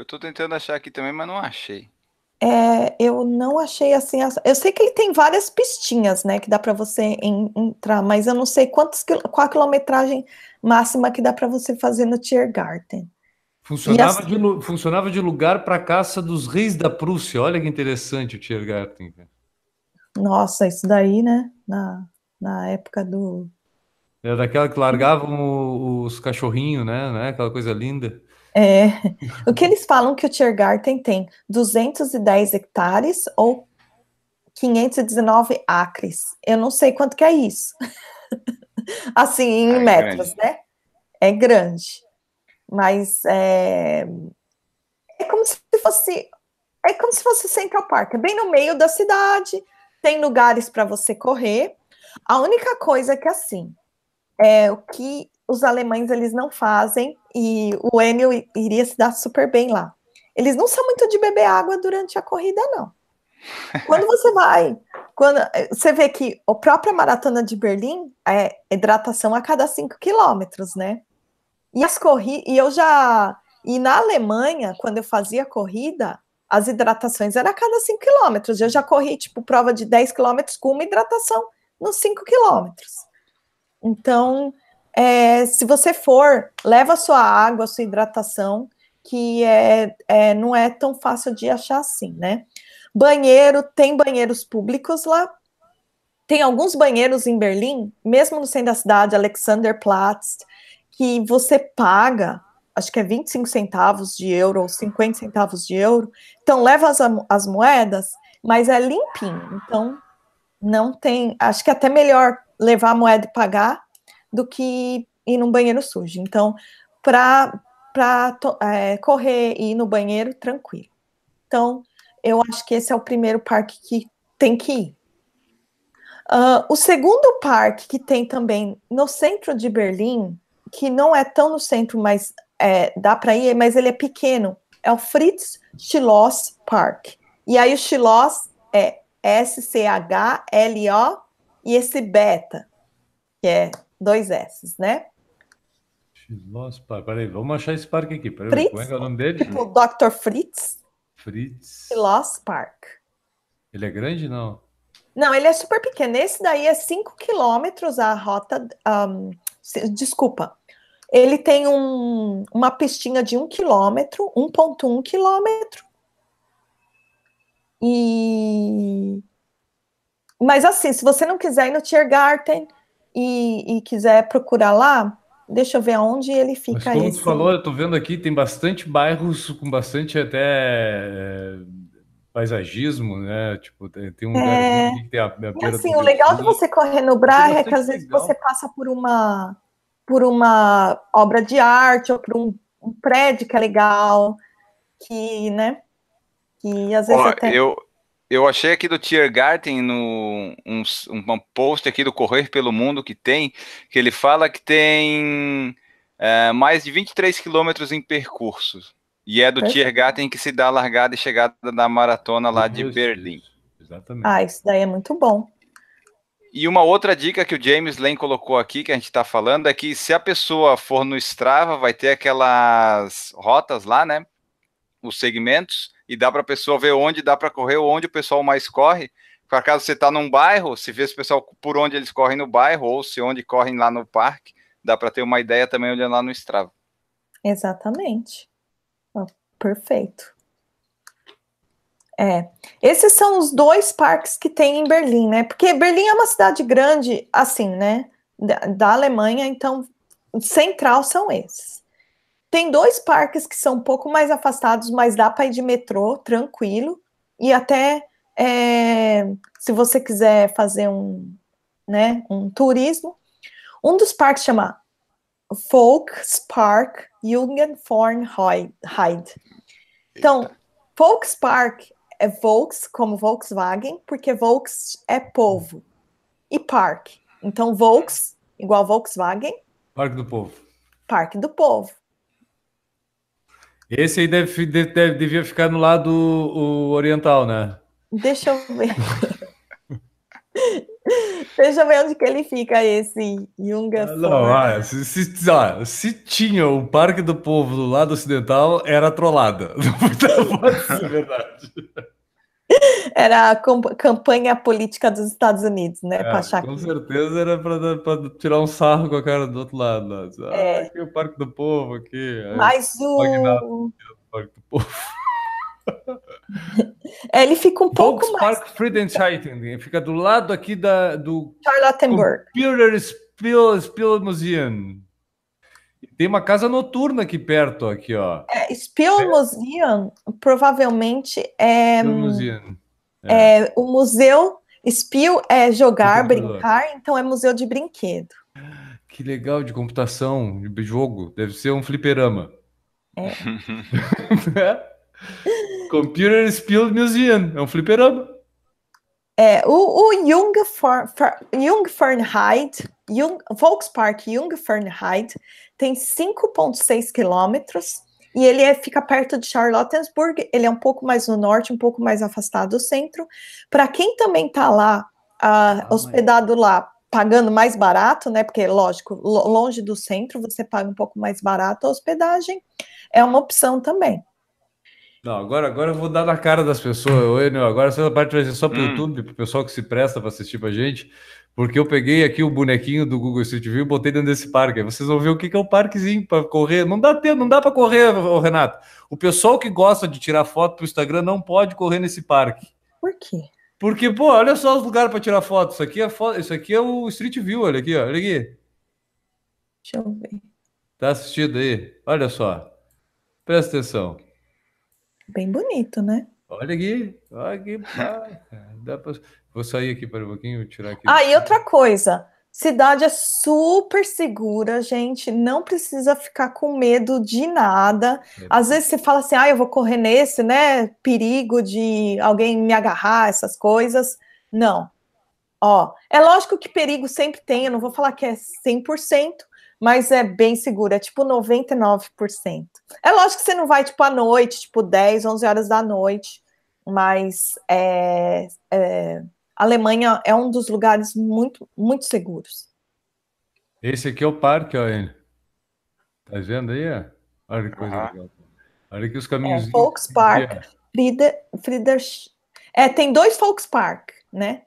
Eu tô tentando achar aqui também, mas não achei. É, eu não achei assim. Eu sei que ele tem várias pistinhas, né? Que dá para você em, entrar, mas eu não sei quantos, qual a quilometragem máxima que dá para você fazer no Tiergarten. Funcionava, de, funcionava de lugar para caça dos reis da Prússia. Olha que interessante o Tiergarten. Nossa, isso daí, né? Na, na época do. Era é daquela que largavam os cachorrinhos, né? né? Aquela coisa linda. É, o que eles falam que o Tiergarten tem 210 hectares ou 519 acres. Eu não sei quanto que é isso. assim, em ah, é metros, grande. né? É grande. Mas é... é como se fosse é como se fosse Central Park, bem no meio da cidade, tem lugares para você correr. A única coisa é que assim, é o que os alemães eles não fazem e o Enio iria se dar super bem lá. Eles não são muito de beber água durante a corrida, não. Quando você vai, quando você vê que a própria maratona de Berlim é hidratação a cada 5 quilômetros, né? E as corri e eu já e na Alemanha, quando eu fazia corrida, as hidratações eram a cada 5 quilômetros. Eu já corri tipo prova de 10 quilômetros com uma hidratação nos 5 quilômetros. Então, é, se você for, leva sua água, sua hidratação, que é, é, não é tão fácil de achar assim, né? Banheiro, tem banheiros públicos lá. Tem alguns banheiros em Berlim, mesmo no centro da cidade, Alexanderplatz, que você paga, acho que é 25 centavos de euro ou 50 centavos de euro. Então, leva as, as moedas, mas é limpinho. Então, não tem. Acho que é até melhor levar a moeda e pagar do que ir num banheiro sujo. Então, para é, correr e ir no banheiro, tranquilo. Então, eu acho que esse é o primeiro parque que tem que ir. Uh, o segundo parque que tem também no centro de Berlim, que não é tão no centro, mas é, dá para ir, mas ele é pequeno, é o Fritz Schloss Park. E aí o Schloss é S-C-H-L-O e esse beta, que é dois S, né? Los Park. Peraí, vamos achar esse parque aqui. Peraí, Fritz, como é que é o nome dele? Tipo Dr. Fritz. Fritz. Los Park. Ele é grande, não? Não, ele é super pequeno. Esse daí é 5 quilômetros a rota. Um, desculpa. Ele tem um, uma pistinha de 1 um quilômetro, 1,1 quilômetro. E. Mas assim, se você não quiser ir no Tiergarten, e, e quiser procurar lá, deixa eu ver aonde ele fica. Mas como esse... tu falou, eu tô vendo aqui, tem bastante bairros com bastante até eh, paisagismo, né? Tipo, tem, tem um é... lugar que tem a, a assim, o legal de você correr no Braga é que às vezes legal. você passa por uma por uma obra de arte ou por um, um prédio que é legal, que, né? Que às vezes Ó, até... eu eu achei aqui do Tiergarten no um, um post aqui do Correr pelo Mundo que tem, que ele fala que tem é, mais de 23 quilômetros em percurso. E é do Tiergarten que se dá a largada e chegada da maratona lá Meu de Deus Berlim. Deus. Exatamente. Ah, isso daí é muito bom. E uma outra dica que o James Lane colocou aqui, que a gente está falando, é que se a pessoa for no Strava, vai ter aquelas rotas lá, né? Os segmentos e dá para a pessoa ver onde dá para correr, onde o pessoal mais corre. Por caso você está num bairro, se vê esse pessoal por onde eles correm no bairro ou se onde correm lá no parque, dá para ter uma ideia também olhando lá no Strava. Exatamente. perfeito. É. Esses são os dois parques que tem em Berlim, né? Porque Berlim é uma cidade grande, assim, né? Da, da Alemanha, então central são esses. Tem dois parques que são um pouco mais afastados, mas dá para ir de metrô, tranquilo. E até é, se você quiser fazer um, né, um turismo, um dos parques chama Volkspark Jungenfornheide. Então, Volkspark é Volks, como Volkswagen, porque Volks é povo. E parque. Então, Volks, igual Volkswagen. Parque do povo. Parque do povo. Esse aí deve, deve, devia ficar no lado o oriental, né? Deixa eu ver. Deixa eu ver onde que ele fica, esse Yunga. Ah, não, ah, se, se, ah, se, tinha o Parque do Povo do lado ocidental, era trollada. Não pode ser verdade. Era a campanha política dos Estados Unidos, né? É, com certeza era para tirar um sarro com a cara do outro lado. Né? Ah, é. Tá aqui é o Parque do Povo, aqui. Mas o... o. Parque do Povo. ele fica um pouco Volks mais. Park Friedensheiten, fica do lado aqui da, do. Charlottenburg. Computer Spiel, Spiel Museum. Tem uma casa noturna aqui perto, aqui, ó. É, Spielmuseum, é. provavelmente é, Spielmuseum. É. é. o museu Spiel é jogar, brincar, então é museu de brinquedo. Que legal de computação, de jogo. Deve ser um fliperama. É. é. Computer Spiel Museum, é um fliperama. É, o, o Jung, For, For, Jung Fernheit, Jung, Volkspark Jung Fernheit tem 5,6 quilômetros e ele é, fica perto de Charlottesburg, ele é um pouco mais no norte, um pouco mais afastado do centro. Para quem também está lá, ah, ah, hospedado lá, pagando mais barato, né? Porque, lógico, longe do centro, você paga um pouco mais barato a hospedagem, é uma opção também. Não, agora, agora eu vou dar na cara das pessoas, Enio. Agora essa parte vai ser hum. só para o hum. YouTube, para o pessoal que se presta para assistir para a gente. Porque eu peguei aqui o bonequinho do Google Street View e botei dentro desse parque. Vocês vão ver o que é o parquezinho para correr. Não dá tempo, não dá para correr, Renato. O pessoal que gosta de tirar foto para o Instagram não pode correr nesse parque. Por quê? Porque, pô, olha só os lugares para tirar foto. Isso aqui é isso aqui é o Street View, olha aqui, ó. olha aqui. Deixa eu ver. Tá assistindo aí? Olha só. Presta atenção. Bem bonito, né? Olha aqui, olha aqui. Dá pra... Vou sair aqui para um pouquinho, tirar aqui. Ah, e outra coisa. Cidade é super segura, gente. Não precisa ficar com medo de nada. É. Às vezes você fala assim, ah, eu vou correr nesse, né? Perigo de alguém me agarrar, essas coisas. Não. Ó, é lógico que perigo sempre tem. Eu não vou falar que é 100%, mas é bem seguro. É tipo 99%. É lógico que você não vai, tipo, à noite, tipo 10, 11 horas da noite. Mas é, é a Alemanha é um dos lugares muito, muito seguros. Esse aqui é o parque, ó, ele. Tá vendo aí? Ó? Olha que coisa legal. Olha aqui os caminhos. É, Volkspark, Frieder, Frieder... É, tem dois Volkspark, né?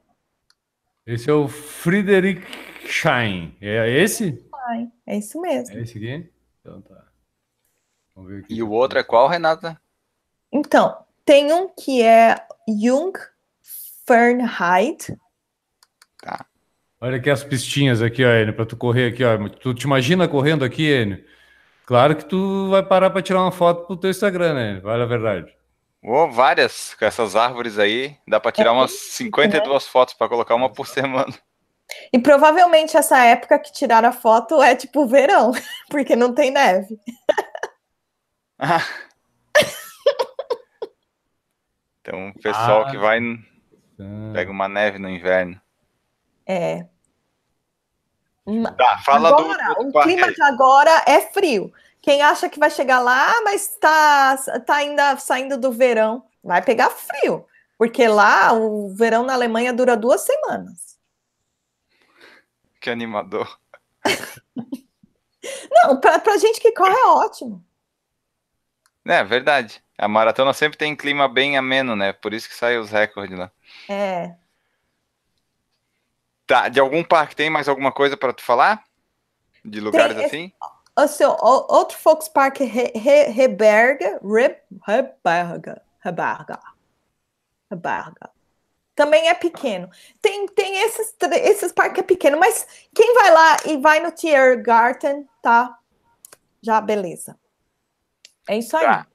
Esse é o Friedrichshain, É esse? É isso mesmo. É esse aqui? Então tá. Vamos ver aqui. E o outro é qual, Renata? Então, tem um que é Jung Fahrenheit. Tá. Olha aqui as pistinhas aqui, ó, Enio, para tu correr aqui, ó. Tu te imagina correndo aqui, Enio? Claro que tu vai parar para tirar uma foto pro teu Instagram, né? Vale a verdade. Oh, várias, com essas árvores aí, dá para tirar é, umas 52 né? fotos para colocar uma por semana. E provavelmente essa época que tiraram a foto é tipo verão, porque não tem neve. Ah. então, o pessoal ah. que vai Pega uma neve no inverno. É. Tá, fala agora, do, do... O clima de agora é frio. Quem acha que vai chegar lá, mas tá, tá ainda saindo do verão, vai pegar frio. Porque lá o verão na Alemanha dura duas semanas. Que animador. Não, pra, pra gente que corre é ótimo. É, verdade. A maratona sempre tem clima bem ameno, né? Por isso que saem os recordes lá. Né? É. Tá, de algum parque tem mais alguma coisa para tu falar? De lugares tem, é assim? Assim, outro Fox Park re, re, reberga, re, reberga, reberga, reberga. Também é pequeno. Tem, tem esses, esses parques é pequeno, mas quem vai lá e vai no Tiergarten, tá? Já beleza. É isso aí. Tá.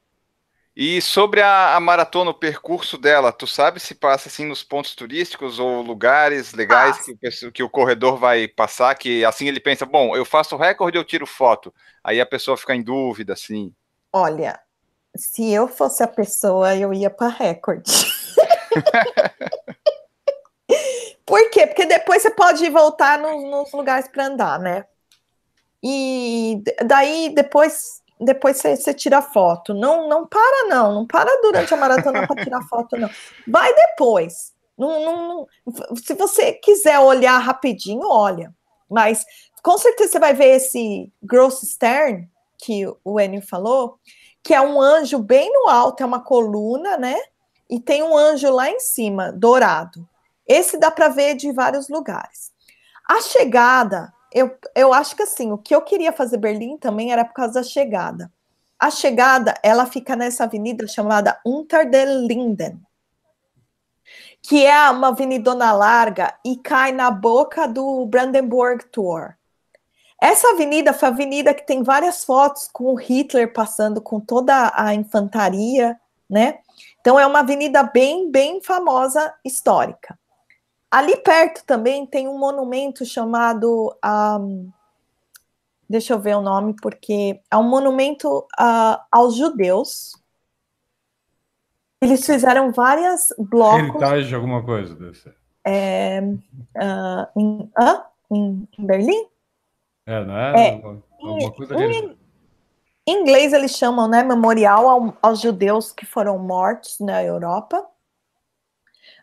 E sobre a, a, maratona, o percurso dela, tu sabe se passa assim nos pontos turísticos ou lugares legais ah. que, que, o corredor vai passar, que assim ele pensa, bom, eu faço recorde eu tiro foto? Aí a pessoa fica em dúvida, assim. Olha, se eu fosse a pessoa, eu ia para recorde. Por quê? Porque depois você pode voltar nos lugares para andar, né? E daí depois depois você, você tira foto. Não, não para, não. Não para durante a maratona para tirar foto, não. Vai depois. Não, não, não, se você quiser olhar rapidinho, olha. Mas com certeza você vai ver esse Gross Stern que o Enio falou, que é um anjo bem no alto, é uma coluna, né? E tem um anjo lá em cima, dourado. Esse dá para ver de vários lugares. A chegada eu, eu acho que assim, o que eu queria fazer Berlim também era por causa da chegada. A chegada, ela fica nessa avenida chamada Unter den Linden, que é uma avenidona larga e cai na boca do Brandenburg Tor. Essa avenida foi a avenida que tem várias fotos com Hitler passando com toda a infantaria, né? Então é uma avenida bem, bem famosa, histórica. Ali perto também tem um monumento chamado. Um, deixa eu ver o nome, porque é um monumento uh, aos judeus. Eles fizeram várias blocos. Heritage, alguma coisa desse. É, uh, em, uh, em, em, Berlim? É, não é? é alguma, alguma coisa em, inglês eles chamam, né, memorial ao, aos judeus que foram mortos na Europa.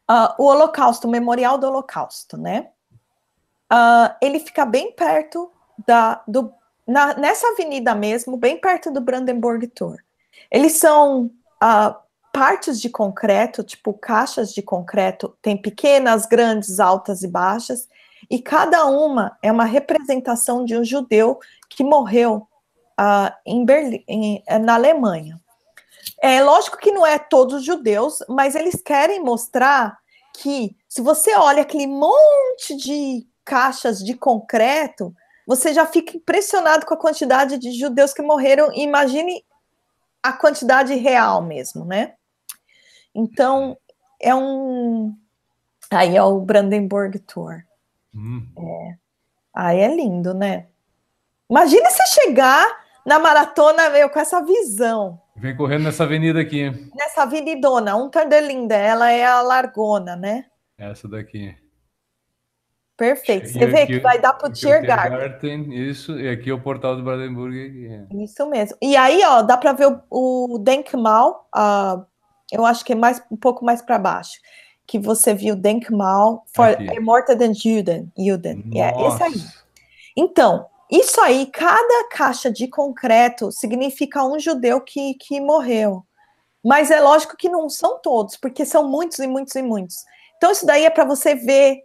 Uh, o Holocausto, o Memorial do Holocausto, né? Uh, ele fica bem perto da, do, na, nessa avenida mesmo, bem perto do Brandenburg Tor. Eles são uh, partes de concreto, tipo caixas de concreto, tem pequenas, grandes, altas e baixas, e cada uma é uma representação de um judeu que morreu uh, em Berlim, em, na Alemanha. É lógico que não é todos judeus, mas eles querem mostrar que se você olha aquele monte de caixas de concreto, você já fica impressionado com a quantidade de judeus que morreram. Imagine a quantidade real mesmo, né? Então é um aí é o Brandenburg Tour. Hum. É. Aí é lindo, né? Imagina você chegar na maratona meu com essa visão. Vem correndo nessa avenida aqui. Nessa avenidona, linda, ela é a largona, né? Essa daqui. Perfeito. Você vê que vai dar para o Tiergarten. Isso, e aqui é o portal do Brandenburg. É. Isso mesmo. E aí, ó, dá para ver o, o Denkmal, uh, eu acho que é mais um pouco mais para baixo, que você viu Denkmal for Immortal den Juden. Juden. É esse aí. Então, isso aí, cada caixa de concreto significa um judeu que, que morreu. Mas é lógico que não são todos, porque são muitos e muitos e muitos. Então, isso daí é para você ver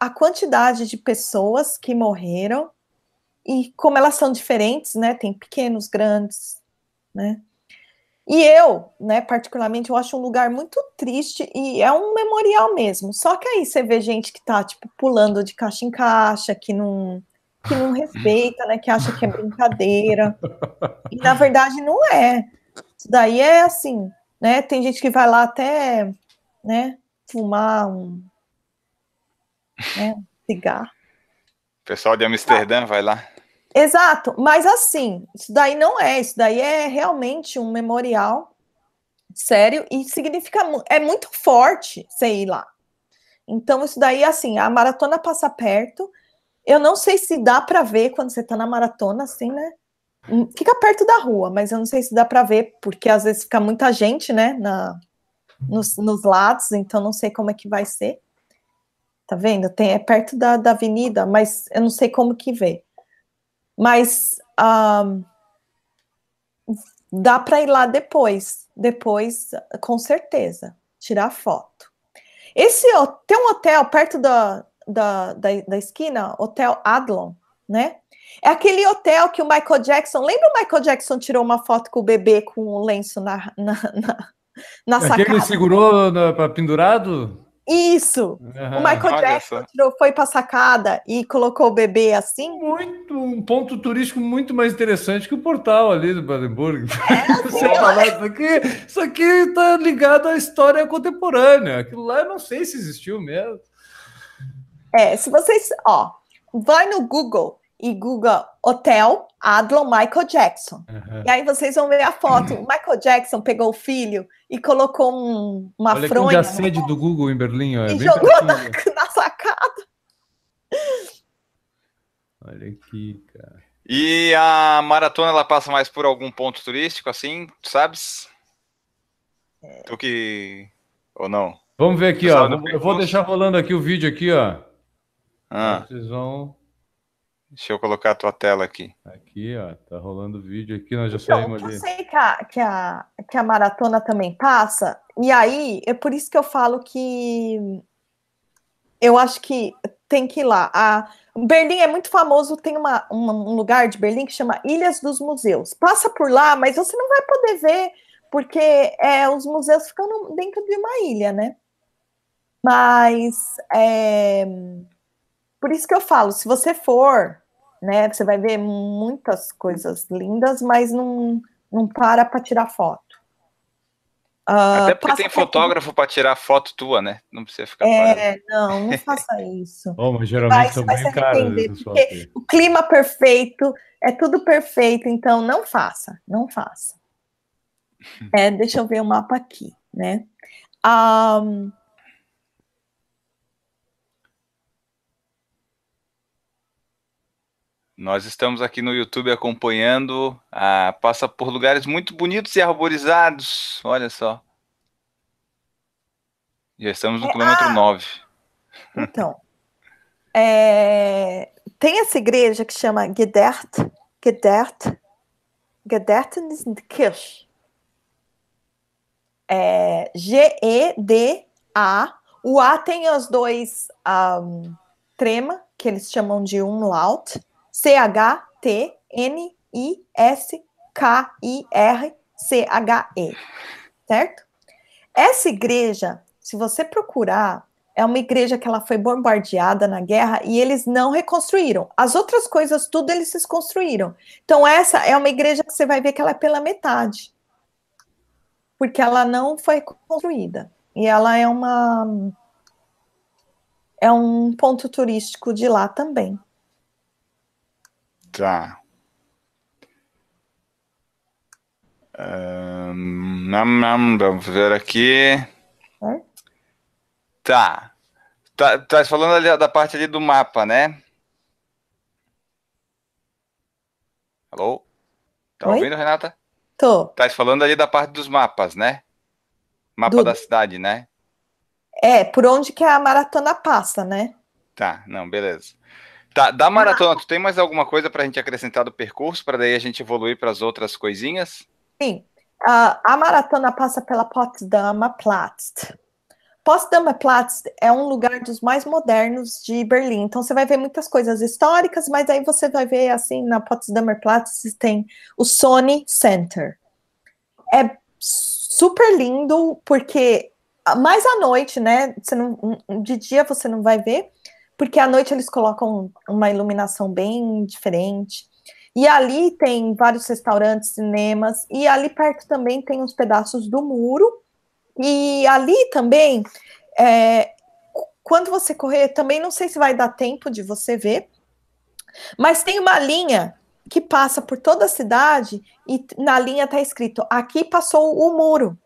a quantidade de pessoas que morreram e como elas são diferentes, né? Tem pequenos, grandes, né? E eu, né, particularmente, eu acho um lugar muito triste e é um memorial mesmo. Só que aí você vê gente que tá, tipo, pulando de caixa em caixa, que não que não respeita, né? Que acha que é brincadeira. E na verdade não é. Isso daí é assim, né? Tem gente que vai lá até, né? Fumar um, né, um cigarro. O pessoal de Amsterdã ah. vai lá. Exato, mas assim, isso daí não é, isso daí é realmente um memorial sério e significa é muito forte você ir lá. Então isso daí assim, a maratona passa perto eu não sei se dá para ver quando você está na maratona, assim, né? Hum, fica perto da rua, mas eu não sei se dá para ver, porque às vezes fica muita gente, né, na, nos, nos lados, então não sei como é que vai ser. Tá vendo? Tem, é perto da, da avenida, mas eu não sei como que vê. Mas dá para ir lá depois, depois, com certeza, tirar foto. Esse tem um hotel perto da, da, da, da esquina, Hotel Adlon, né? É aquele hotel que o Michael Jackson. Lembra o Michael Jackson tirou uma foto com o bebê com um lenço na, na, na, na sacada? É que ele segurou para pendurado? Isso! Uhum. O Michael Jackson tirou, foi para sacada e colocou o bebê assim. Muito, um ponto turístico muito mais interessante que o portal ali do Badenburg. É, Você falar, isso aqui, isso aqui tá ligado à história contemporânea. Aquilo lá eu não sei se existiu mesmo. É, se vocês, ó, vai no Google e Google Hotel Adlon Michael Jackson. Uhum. E aí vocês vão ver a foto. O Michael Jackson pegou o filho e colocou um, uma Olha fronha. Olha a sede do Google em Berlim. Ó, é e jogou na, na, sacada. Olha aqui, cara. E a maratona, ela passa mais por algum ponto turístico, assim, tu sabes? É. Tu que... Ou não? Vamos ver aqui, ó. Eu vou deixar rolando aqui o vídeo aqui, ó. Ah. Vocês vão. Deixa eu colocar a tua tela aqui. Aqui, ó, tá rolando vídeo aqui, nós já então, saímos ali. Eu sei que a, que, a, que a maratona também passa, e aí é por isso que eu falo que eu acho que tem que ir lá. A Berlim é muito famoso, tem uma, uma, um lugar de Berlim que chama Ilhas dos Museus. Passa por lá, mas você não vai poder ver, porque é, os museus ficam dentro de uma ilha, né? Mas. É... Por isso que eu falo, se você for, né, você vai ver muitas coisas lindas, mas não, não para para tirar foto. Uh, Até porque tem fotógrafo para tirar foto tua, né? Não precisa ficar. É, parado. não, não faça isso. Oh, mas geralmente vai, são vai bem caras. o clima perfeito, é tudo perfeito, então não faça, não faça. É, deixa eu ver o mapa aqui, né? Um, ah, Nós estamos aqui no YouTube acompanhando, a, ah, passa por lugares muito bonitos e arborizados. Olha só. Já estamos no é, quilômetro ah, 9. Então, é, tem essa igreja que chama Gedert, Gedert, Gedertenkirche. É, G-E-D-A. O A tem os dois um, trema, que eles chamam de um laut. C-H-T-N-I-S-K-I-R-C-H-E, certo? Essa igreja, se você procurar, é uma igreja que ela foi bombardeada na guerra e eles não reconstruíram. As outras coisas, tudo eles se construíram. Então, essa é uma igreja que você vai ver que ela é pela metade, porque ela não foi construída. E ela é uma. É um ponto turístico de lá também. Tá. Um, vamos ver aqui. É? Tá. tá. Tá falando ali da parte ali do mapa, né? Alô? Tá Oi? ouvindo, Renata? Tô. Tá falando ali da parte dos mapas, né? Mapa do... da cidade, né? É, por onde que a maratona passa, né? Tá, não, beleza. Tá, da maratona, tu tem mais alguma coisa para a gente acrescentar do percurso, para daí a gente evoluir para as outras coisinhas? Sim. Uh, a maratona passa pela Potsdamer Platz. Potsdamer Platz é um lugar dos mais modernos de Berlim. Então você vai ver muitas coisas históricas, mas aí você vai ver assim na Potsdamer Platz tem o Sony Center. É super lindo porque mais à noite, né? Você não, de dia você não vai ver, porque à noite eles colocam uma iluminação bem diferente. E ali tem vários restaurantes, cinemas, e ali perto também tem uns pedaços do muro. E ali também, é, quando você correr, também não sei se vai dar tempo de você ver, mas tem uma linha que passa por toda a cidade e na linha está escrito: aqui passou o muro.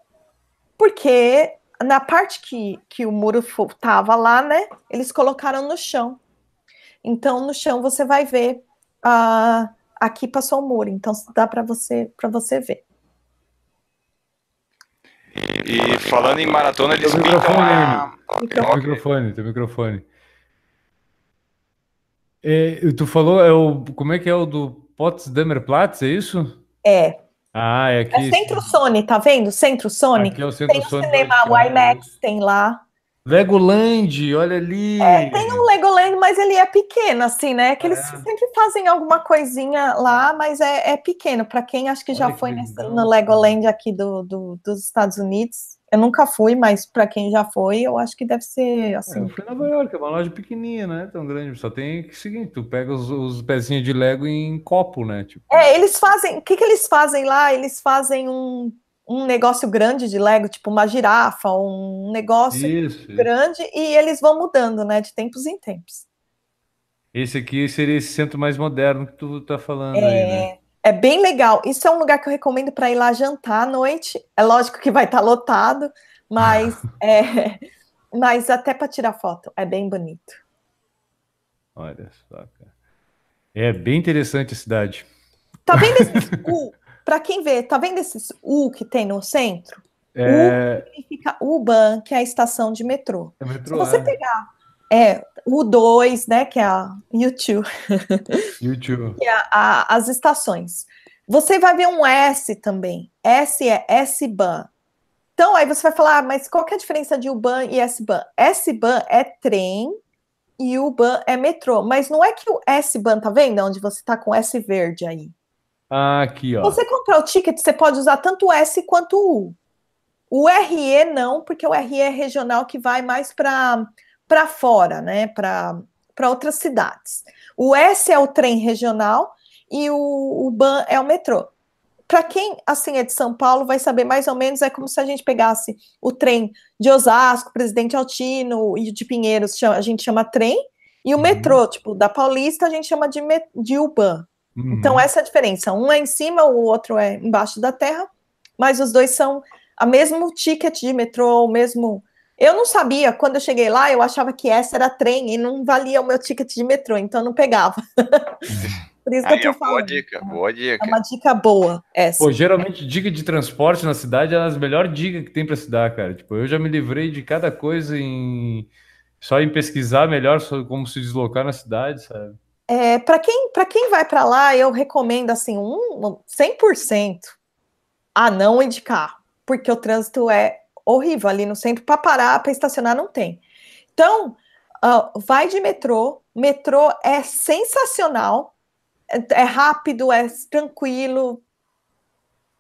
Porque na parte que, que o muro tava lá, né? Eles colocaram no chão. Então, no chão você vai ver. Uh, aqui passou o muro, então dá para você para você ver. E, falando em maratona, eles tem pintam microfone, a... Microfone, okay. microfone, microfone. É, tu falou, é o, como é que é o do Potsdamer Platz, é isso? É, ah, é aqui. É Centro Sony, tá vendo? Centro Sony. Aqui é o Centro tem o cinema, né? o IMAX tem lá. Legoland, olha ali. É, tem um Legoland, mas ele é pequeno, assim, né? É que eles é. sempre fazem alguma coisinha lá, mas é, é pequeno. Para quem acho que olha já que foi nesse, no Legoland aqui do, do, dos Estados Unidos, eu nunca fui, mas para quem já foi, eu acho que deve ser é, assim. É, eu fui em Nova York, é uma loja pequenininha, né? Tão grande. Só tem o seguinte: tu pega os, os pezinhos de Lego em copo, né? Tipo... É, eles fazem. O que, que eles fazem lá? Eles fazem um, um negócio grande de Lego, tipo uma girafa, um negócio isso, grande, isso. e eles vão mudando, né? De tempos em tempos. Esse aqui seria esse centro mais moderno que tu tá falando é... aí, né? É bem legal. Isso é um lugar que eu recomendo para ir lá jantar à noite. É lógico que vai estar tá lotado, mas é, mas até para tirar foto é bem bonito. Olha só, cara. É bem interessante a cidade. Tá vendo esses U? Para quem vê, tá vendo esses U que tem no centro? É... U significa Uban, que é a estação de metrô. É metrô Se você é. pegar é, o 2, né, que é a YouTube. YouTube. que é a, a, as estações. Você vai ver um S também. S é S-BAN. Então, aí você vai falar, ah, mas qual que é a diferença de U-BAN e S-BAN? S-BAN é trem e U-BAN é metrô. Mas não é que o S-BAN, tá vendo? Onde você tá com S verde aí. Ah, aqui, ó. Você comprar o ticket, você pode usar tanto o S quanto o U. O RE não, porque o RE é regional que vai mais para para fora, né, para outras cidades. O S é o trem regional e o, o BAN é o metrô. Para quem assim é de São Paulo, vai saber mais ou menos, é como se a gente pegasse o trem de Osasco, Presidente Altino e de Pinheiros, a gente chama trem, e o uhum. metrô, tipo, da Paulista, a gente chama de, de UBAN. Uhum. Então, essa é a diferença. Um é em cima, o outro é embaixo da terra, mas os dois são a mesmo ticket de metrô, o mesmo eu não sabia, quando eu cheguei lá, eu achava que essa era trem e não valia o meu ticket de metrô, então eu não pegava. Por isso que Aí eu falo. é Boa dica, boa dica. É uma dica boa essa. Pô, geralmente dica de transporte na cidade é as melhores dicas que tem para se dar, cara. Tipo, eu já me livrei de cada coisa em só em pesquisar melhor sobre como se deslocar na cidade, sabe? É, para quem, pra quem vai para lá, eu recomendo assim, um 100% a não indicar, porque o trânsito é horrível ali no centro para parar, para estacionar não tem. Então, uh, vai de metrô. Metrô é sensacional, é, é rápido, é tranquilo.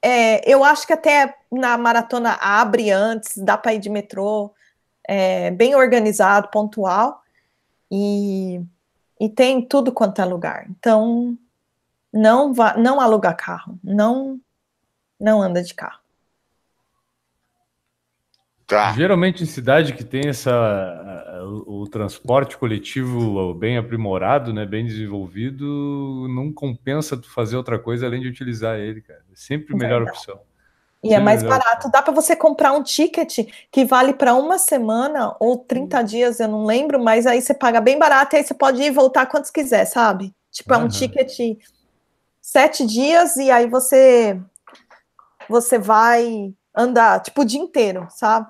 É, eu acho que até na maratona abre antes, dá para ir de metrô, é, bem organizado, pontual e, e tem tudo quanto é lugar. Então, não vá, não aluga carro, não não anda de carro. Tá. Geralmente em cidade que tem essa o, o, transporte coletivo bem aprimorado, né, bem desenvolvido, não compensa tu fazer outra coisa além de utilizar ele, cara. É sempre a melhor Verdade. opção. E é mais barato. Dá para você comprar um ticket que vale para uma semana ou 30 uhum. dias, eu não lembro, mas aí você paga bem barato e aí você pode ir e voltar quantos quiser, sabe? Tipo, é um uhum. ticket sete dias e aí você você vai andar tipo o dia inteiro, sabe?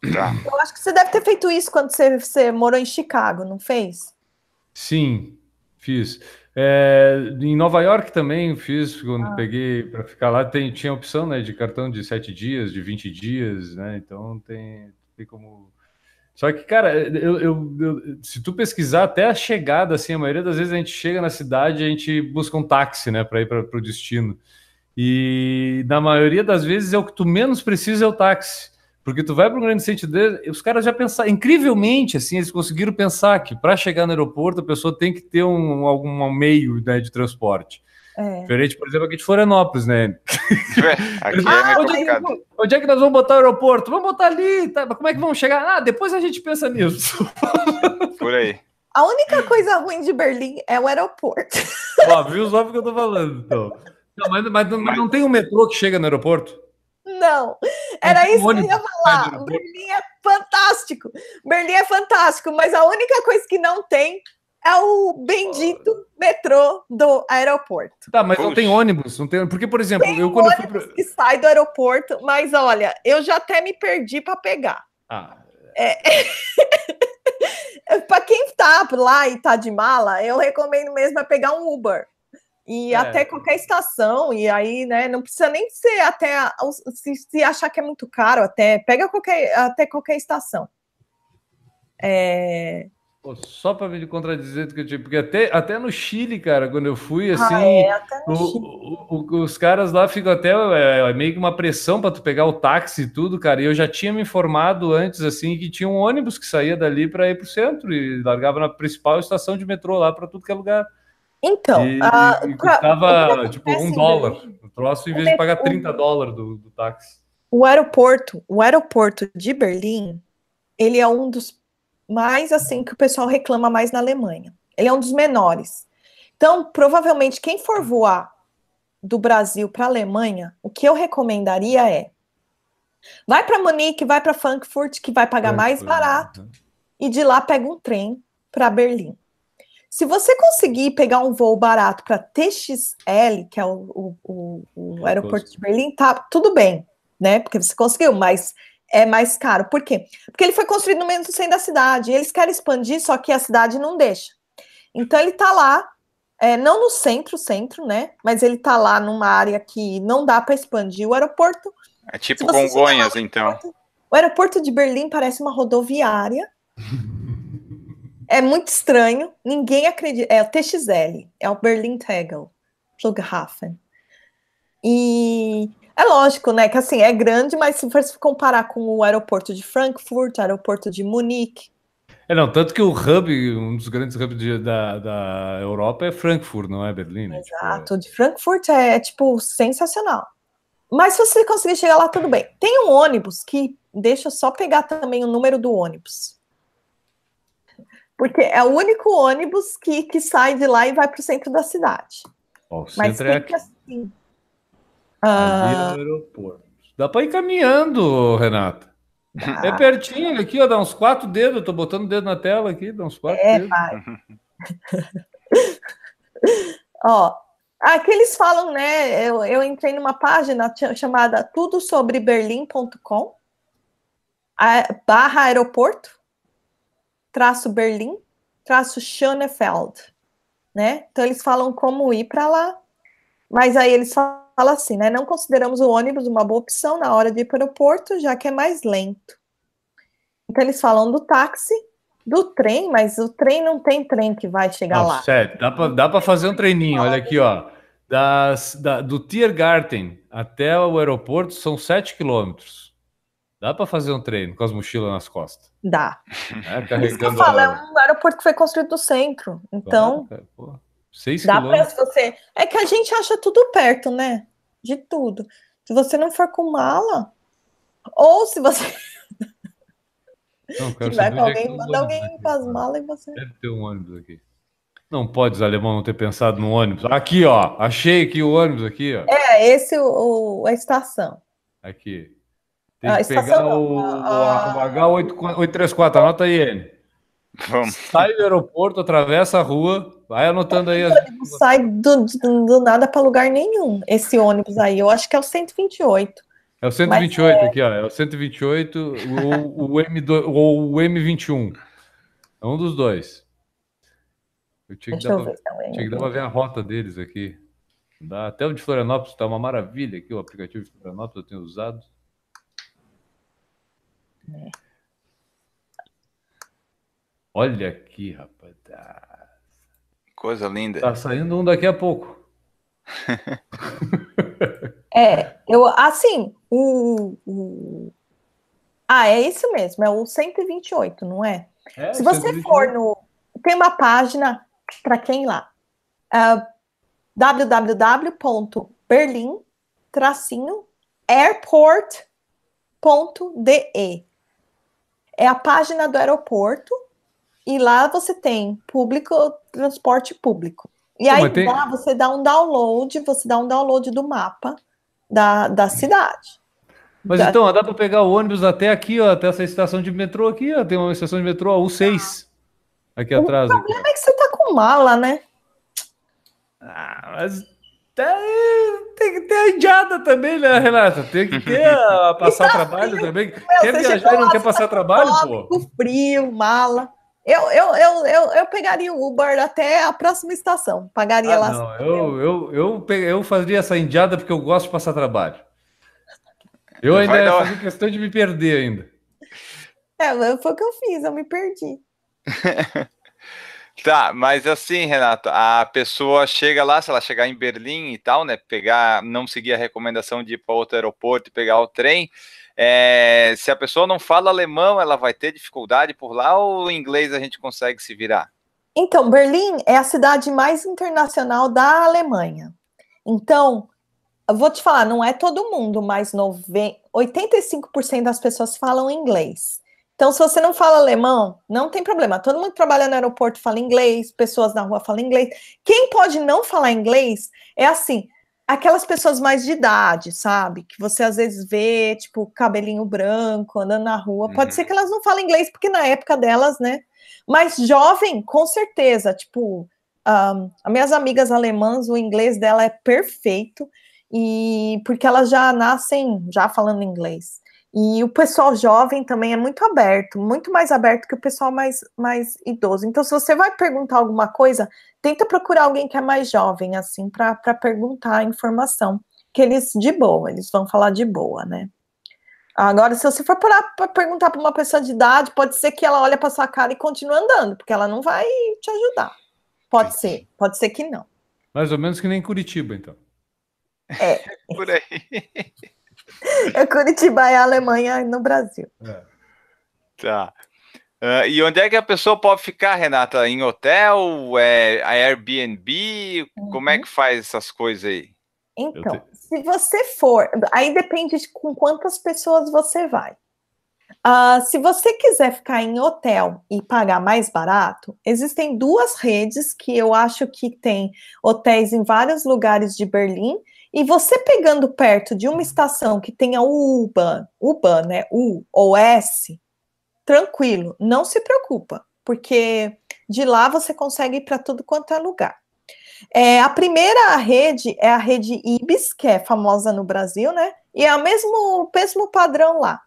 Tá. Eu acho que você deve ter feito isso quando você, você morou em Chicago, não fez? Sim, fiz. É, em Nova York também fiz, quando ah. peguei para ficar lá, tem, tinha opção né, de cartão de 7 dias, de 20 dias, né? Então tem, tem como. Só que, cara, eu, eu, eu, se tu pesquisar até a chegada, assim, a maioria das vezes a gente chega na cidade, a gente busca um táxi, né, para ir para o destino. E na maioria das vezes é o que tu menos precisa é o táxi. Porque tu vai para o grande centro dele, os caras já pensaram, incrivelmente, assim, eles conseguiram pensar que para chegar no aeroporto a pessoa tem que ter um, algum meio né, de transporte. É. Diferente, por exemplo, aqui de Florianópolis, né? É, é ah, é onde, é que, onde, é que nós vamos botar o aeroporto? Vamos botar ali, tá? Mas como é que vamos chegar? Ah, depois a gente pensa nisso. Por aí. A única coisa ruim de Berlim é o aeroporto. Ó, viu só que eu tô falando, então. Não, mas, mas, mas não tem um metrô que chega no aeroporto? Não, era isso que eu ia falar. Berlim é fantástico. Berlim é fantástico, mas a única coisa que não tem é o bendito metrô do aeroporto. Tá, mas Oxi. não tem ônibus, não tem. Porque, por exemplo, tem eu quando ônibus eu fui pra... que sai do aeroporto, mas olha, eu já até me perdi para pegar. Ah. É... para quem tá lá e tá de mala, eu recomendo mesmo é pegar um Uber e é. até qualquer estação, e aí, né, não precisa nem ser até se, se, achar que é muito caro, até pega qualquer, até qualquer estação. É... Pô, só para me contradizer que eu tinha, porque até, até no Chile, cara, quando eu fui, ah, assim, ah, é, o, o, o, os caras lá ficam até é, é meio que uma pressão para tu pegar o táxi e tudo, cara. E eu já tinha me informado antes, assim, que tinha um ônibus que saía dali para ir para o centro e largava na principal estação de metrô lá para tudo que é lugar. Então, e, uh, e custava tipo um dólar o troço em vez de pagar 30 dólares do, do táxi. O aeroporto, o aeroporto de Berlim, ele é um dos mais assim que o pessoal reclama mais na Alemanha. Ele é um dos menores. Então, provavelmente quem for voar do Brasil para a Alemanha, o que eu recomendaria é vai para Munique, vai para Frankfurt, que vai pagar mais barato, né? e de lá pega um trem para Berlim. Se você conseguir pegar um voo barato para TXL, que é o, o, o aeroporto de Berlim, tá tudo bem, né? Porque você conseguiu, mas é mais caro. Por quê? Porque ele foi construído no mesmo centro da cidade. Eles querem expandir, só que a cidade não deixa. Então ele tá lá, é, não no centro, centro, né? Mas ele tá lá numa área que não dá para expandir o aeroporto. É tipo Congonhas, então. O aeroporto de Berlim parece uma rodoviária. É muito estranho, ninguém acredita. É o TXL, é o Berlin Tegel, Flughafen. E é lógico, né, que assim, é grande, mas se for comparar com o aeroporto de Frankfurt, aeroporto de Munique, é, não, tanto que o hub, um dos grandes hubs de, da, da Europa é Frankfurt, não é Berlim? Né? Tipo, Exato, de Frankfurt é, é, tipo, sensacional. Mas se você conseguir chegar lá, tudo bem. Tem um ônibus que, deixa eu só pegar também o número do ônibus. Porque é o único ônibus que, que sai de lá e vai para o centro da cidade. Ó, o Mas centro é aqui. assim. É ah... aeroporto. Dá para ir caminhando, Renata. Ah. É pertinho aqui, ó, dá uns quatro dedos. Eu tô botando o dedo na tela aqui, dá uns quatro é, dedos. Vai. ó, aqui eles falam, né? Eu, eu entrei numa página chamada tudo sobre berlim.com barra aeroporto traço Berlim, traço Schönefeld, né? Então eles falam como ir para lá, mas aí eles falam assim, né? Não consideramos o ônibus uma boa opção na hora de ir para o porto, já que é mais lento. Então eles falam do táxi, do trem, mas o trem não tem trem que vai chegar ah, lá. Certo, dá para fazer um treininho, olha aqui, ó. Das, da, do Tiergarten até o aeroporto são 7 quilômetros. Dá para fazer um treino com as mochilas nas costas. Dá. É, eu falo, é um aeroporto que foi construído no centro. Então. Claro, dá para você. É que a gente acha tudo perto, né? De tudo. Se você não for com mala, ou se você. Não, quero com alguém, é manda alguém com as malas e você. Deve ter um ônibus aqui. Não pode os alemão não ter pensado no ônibus. Aqui, ó. Achei aqui o ônibus aqui, ó. É, esse o, o a estação. Aqui. Tem que ah, pegar o, a... o HH834, ah. anota aí ele. Vamos. Sai do aeroporto, atravessa a rua, vai anotando aí. As... Não sai do, do, do nada para lugar nenhum esse ônibus aí. Eu acho que é o 128. É o 128 Mas, é. aqui, ó. É o 128 ou o, M2, ou o M21. É um dos dois. Eu tinha que, Deixa dar, pra, é tinha que dar pra ver a rota deles aqui. Dá, até o de Florianópolis tá uma maravilha aqui, o aplicativo de Florianópolis eu tenho usado. Né? Olha aqui, rapaz. Coisa linda. Tá saindo um daqui a pouco. é, eu assim, o, o, Ah, é isso mesmo, é o 128, não é? é Se você 128. for no tem uma página para quem lá. Uh, é, www.berlin-airport.de é a página do aeroporto e lá você tem público, transporte público. E aí tem... você dá um download, você dá um download do mapa da, da cidade. Mas da... então, dá para pegar o ônibus até aqui, ó, até essa estação de metrô aqui, ó, tem uma estação de metrô, a U6, aqui o atrás. O problema aqui. é que você tá com mala, né? Ah, mas Tá, tem que ter a indiada também, né, Renata? Tem que ter a, então, assim, passar tá trabalho frio. também. Meu, quer viajar e não quer passar tá trabalho, pô? frio, mala. Eu, eu, eu, eu, eu pegaria o Uber até a próxima estação. Pagaria ah, lá. Não, eu, eu, eu, eu faria essa indiada porque eu gosto de passar trabalho. Eu ainda ia fazer questão de me perder ainda. É, foi o que eu fiz, eu me perdi. Tá, mas assim, Renato, a pessoa chega lá, se ela chegar em Berlim e tal, né? Pegar, não seguir a recomendação de ir para outro aeroporto e pegar o trem. É, se a pessoa não fala alemão, ela vai ter dificuldade por lá ou em inglês a gente consegue se virar? Então, Berlim é a cidade mais internacional da Alemanha. Então, vou te falar, não é todo mundo, mas 85% das pessoas falam inglês. Então, se você não fala alemão, não tem problema. Todo mundo que trabalha no aeroporto fala inglês, pessoas na rua falam inglês. Quem pode não falar inglês é assim, aquelas pessoas mais de idade, sabe? Que você às vezes vê, tipo, cabelinho branco andando na rua. Uhum. Pode ser que elas não falem inglês, porque na época delas, né? Mas jovem, com certeza. Tipo, um, as minhas amigas alemãs, o inglês dela é perfeito, e porque elas já nascem já falando inglês. E o pessoal jovem também é muito aberto, muito mais aberto que o pessoal mais, mais idoso. Então, se você vai perguntar alguma coisa, tenta procurar alguém que é mais jovem, assim, para perguntar a informação. Que eles, de boa, eles vão falar de boa, né? Agora, se você for para perguntar para uma pessoa de idade, pode ser que ela olhe para sua cara e continue andando, porque ela não vai te ajudar. Pode ser, pode ser que não. Mais ou menos que nem Curitiba, então. É. Por aí. É Curitiba, é a Alemanha no Brasil. É. Tá. Uh, e onde é que a pessoa pode ficar, Renata? Em hotel? É, Airbnb? Uhum. Como é uhum. que faz essas coisas aí? Então, te... se você for, aí depende de com quantas pessoas você vai. Uh, se você quiser ficar em hotel e pagar mais barato, existem duas redes que eu acho que tem hotéis em vários lugares de Berlim e você pegando perto de uma estação que tenha u UBA, né, U ou S, tranquilo, não se preocupa, porque de lá você consegue ir para tudo quanto é lugar. É, a primeira rede é a rede IBIS, que é famosa no Brasil, né? E é o mesmo, mesmo padrão lá.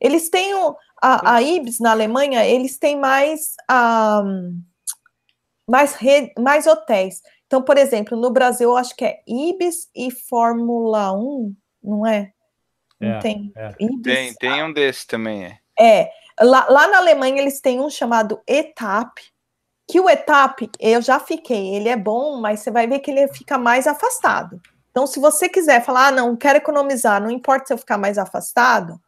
Eles têm o, a, a IBIS na Alemanha, eles têm mais, um, ah, mais, mais hotéis. Então, por exemplo, no Brasil, eu acho que é Ibis e Fórmula 1, não é? é não tem. É. tem, tem um desse também, é. É. Lá, lá na Alemanha, eles têm um chamado ETAP, que o ETAP, eu já fiquei, ele é bom, mas você vai ver que ele fica mais afastado. Então, se você quiser falar, ah, não, quero economizar, não importa se eu ficar mais afastado,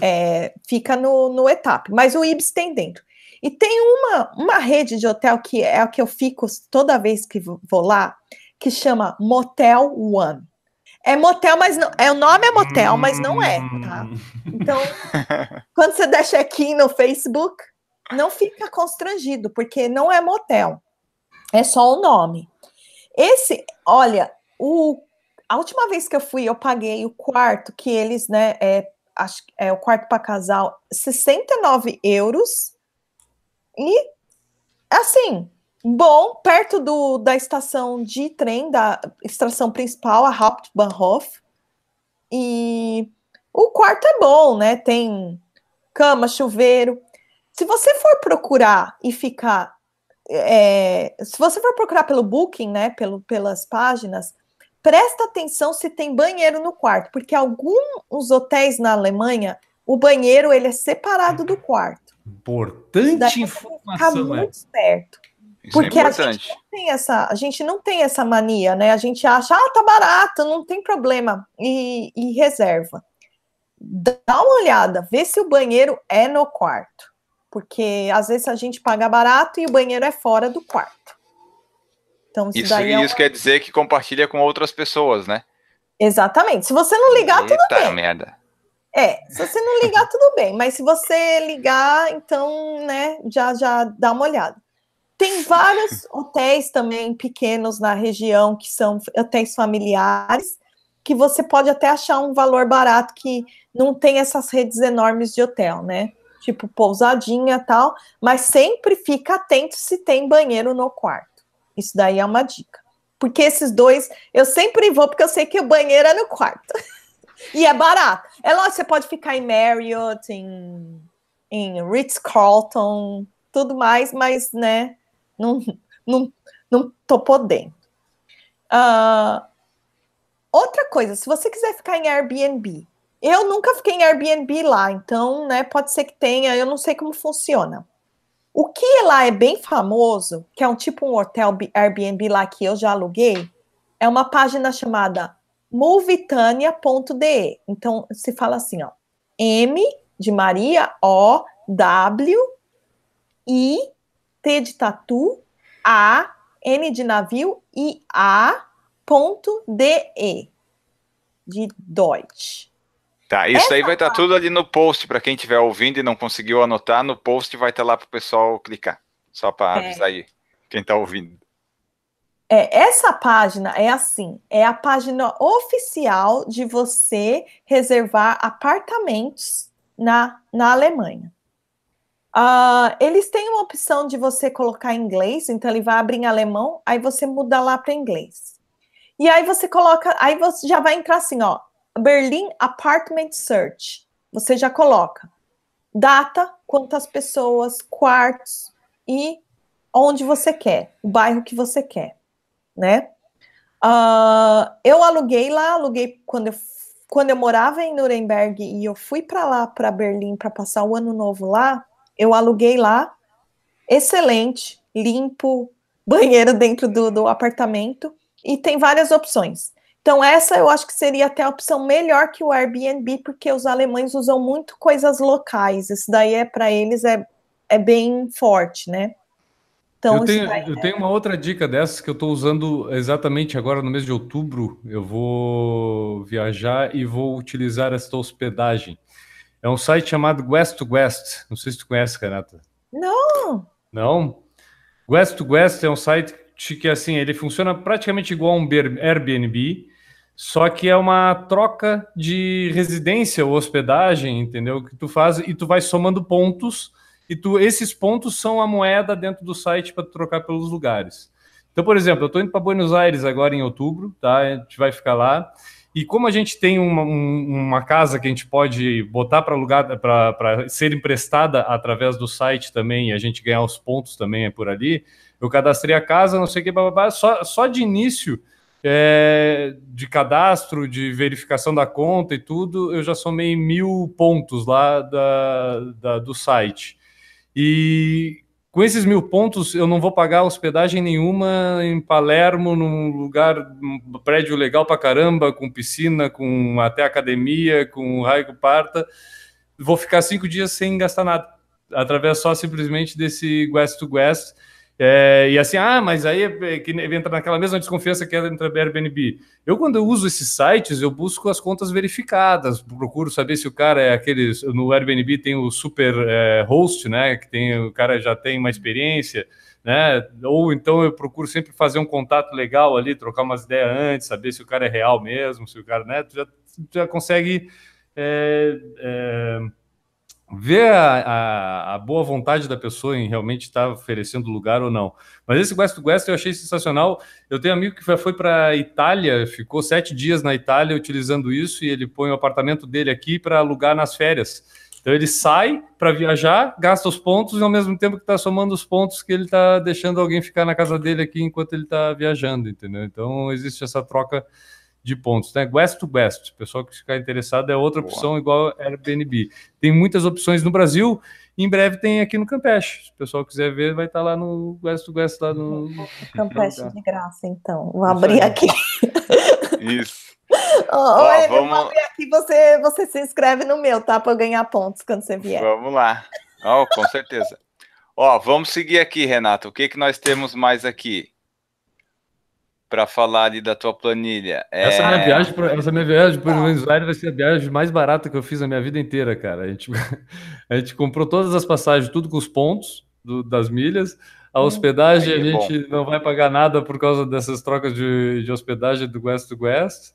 é, fica no, no ETAP. Mas o IBS tem dentro. E tem uma, uma rede de hotel que é a que eu fico toda vez que vou lá, que chama Motel One. É motel, mas não, é o nome é motel, mas não é, tá? Hum. Então, quando você der check-in no Facebook, não fica constrangido, porque não é motel. É só o nome. Esse, olha, o, a última vez que eu fui, eu paguei o quarto que eles, né, é, acho, é o quarto para casal, 69 euros e assim, bom, perto do, da estação de trem, da estação principal, a Hauptbahnhof. E o quarto é bom, né? Tem cama, chuveiro. Se você for procurar e ficar. É, se você for procurar pelo Booking, né? Pelo, pelas páginas, presta atenção se tem banheiro no quarto, porque alguns hotéis na Alemanha, o banheiro ele é separado do quarto. Importante informação. é. muito perto. Isso é porque é a gente não tem essa, a gente não tem essa mania, né? A gente acha, ah, tá barato, não tem problema e, e reserva. Dá uma olhada, vê se o banheiro é no quarto, porque às vezes a gente paga barato e o banheiro é fora do quarto. Então, isso, isso, é uma... quer dizer que compartilha com outras pessoas, né? Exatamente. Se você não ligar, Eita tudo bem. merda. É, se você não ligar, tudo bem, mas se você ligar, então, né, já, já dá uma olhada. Tem vários hotéis também pequenos na região que são hotéis familiares, que você pode até achar um valor barato que não tem essas redes enormes de hotel, né? Tipo pousadinha tal, mas sempre fica atento se tem banheiro no quarto. Isso daí é uma dica. Porque esses dois, eu sempre vou porque eu sei que o banheiro é no quarto. E é barato. É lógico, você pode ficar em Marriott, em, em Ritz-Carlton, tudo mais, mas, né, não, não, não tô podendo. Uh, outra coisa, se você quiser ficar em Airbnb, eu nunca fiquei em Airbnb lá, então, né, pode ser que tenha, eu não sei como funciona. O que é lá é bem famoso, que é um tipo um hotel Airbnb lá que eu já aluguei, é uma página chamada mulvitania.de. Então, se fala assim, ó. M de Maria, O, W, I, T de tatu, A, N de navio e A, ponto, DE. De Deutsch. Tá, isso Essa aí vai estar tá tudo ali no post, para quem estiver ouvindo e não conseguiu anotar, no post vai estar tá lá para o pessoal clicar. Só para é. avisar é. aí, quem está ouvindo. É, essa página é assim, é a página oficial de você reservar apartamentos na, na Alemanha. Uh, eles têm uma opção de você colocar inglês, então ele vai abrir em alemão, aí você muda lá para inglês. E aí você coloca, aí você já vai entrar assim, ó, Berlim Apartment Search. Você já coloca data, quantas pessoas, quartos e onde você quer, o bairro que você quer né? Uh, eu aluguei lá, aluguei quando eu, quando eu morava em Nuremberg e eu fui para lá, para Berlim, para passar o ano novo lá. Eu aluguei lá, excelente, limpo, banheiro dentro do, do apartamento e tem várias opções. Então, essa eu acho que seria até a opção melhor que o Airbnb, porque os alemães usam muito coisas locais. Isso daí é para eles é, é bem forte, né? Então, eu tenho, vai, eu né? tenho uma outra dica dessas que eu estou usando exatamente agora no mês de outubro. Eu vou viajar e vou utilizar esta hospedagem. É um site chamado West to West. Não sei se tu conhece, Renata. Não. Não? West to West é um site que assim ele funciona praticamente igual a um Airbnb, só que é uma troca de residência ou hospedagem, entendeu? Que tu faz e tu vai somando pontos e tu, esses pontos são a moeda dentro do site para trocar pelos lugares. Então, por exemplo, eu estou indo para Buenos Aires agora em outubro, tá? A gente vai ficar lá. E como a gente tem uma, uma casa que a gente pode botar para alugar, para ser emprestada através do site também, e a gente ganhar os pontos também é por ali, eu cadastrei a casa, não sei o que, babá. só, só de início é, de cadastro, de verificação da conta e tudo, eu já somei mil pontos lá da, da do site. E com esses mil pontos, eu não vou pagar hospedagem nenhuma em Palermo, num lugar, um prédio legal pra caramba, com piscina, com até academia, com raio parta. Vou ficar cinco dias sem gastar nada, através só simplesmente desse West to West é, e assim, ah, mas aí é que entra naquela mesma desconfiança que entra no Airbnb. Eu, quando eu uso esses sites, eu busco as contas verificadas, procuro saber se o cara é aqueles. No Airbnb tem o super é, host, né? Que tem, o cara já tem uma experiência, né? Ou então eu procuro sempre fazer um contato legal ali, trocar umas ideias antes, saber se o cara é real mesmo, se o cara, né? Tu já, tu já consegue. É, é ver a, a, a, boa vontade da pessoa em realmente estar oferecendo lugar ou não. Mas esse West to West eu achei sensacional. Eu tenho um amigo que foi para Itália, ficou sete dias na Itália utilizando isso e ele põe o apartamento dele aqui para alugar nas férias. Então ele sai para viajar, gasta os pontos e ao mesmo tempo que está somando os pontos que ele está deixando alguém ficar na casa dele aqui enquanto ele está viajando, entendeu? Então existe essa troca de pontos, né? Guest to Guest, pessoal que ficar interessado é outra Boa. opção igual Airbnb. Tem muitas opções no Brasil, em breve tem aqui no Campeche. Se o pessoal quiser ver, vai estar tá lá no Guest to Guest lá no Campeche de graça, então. Vou Isso abrir aí. aqui. Isso. Oh, Ó, vamos aqui, você, você se inscreve no meu, tá? Para ganhar pontos quando você vier. Vamos lá. Oh, com certeza. Ó, vamos seguir aqui, Renato. O que que nós temos mais aqui? para falar ali da tua planilha. Essa, é é. é minha viagem pra, essa minha viagem para o Aires vai ser a viagem mais barata que eu fiz na minha vida inteira, cara. A gente, a gente comprou todas as passagens, tudo com os pontos do, das milhas. A hum. hospedagem, a gente não vai pagar nada por causa dessas trocas de, de hospedagem do West to West.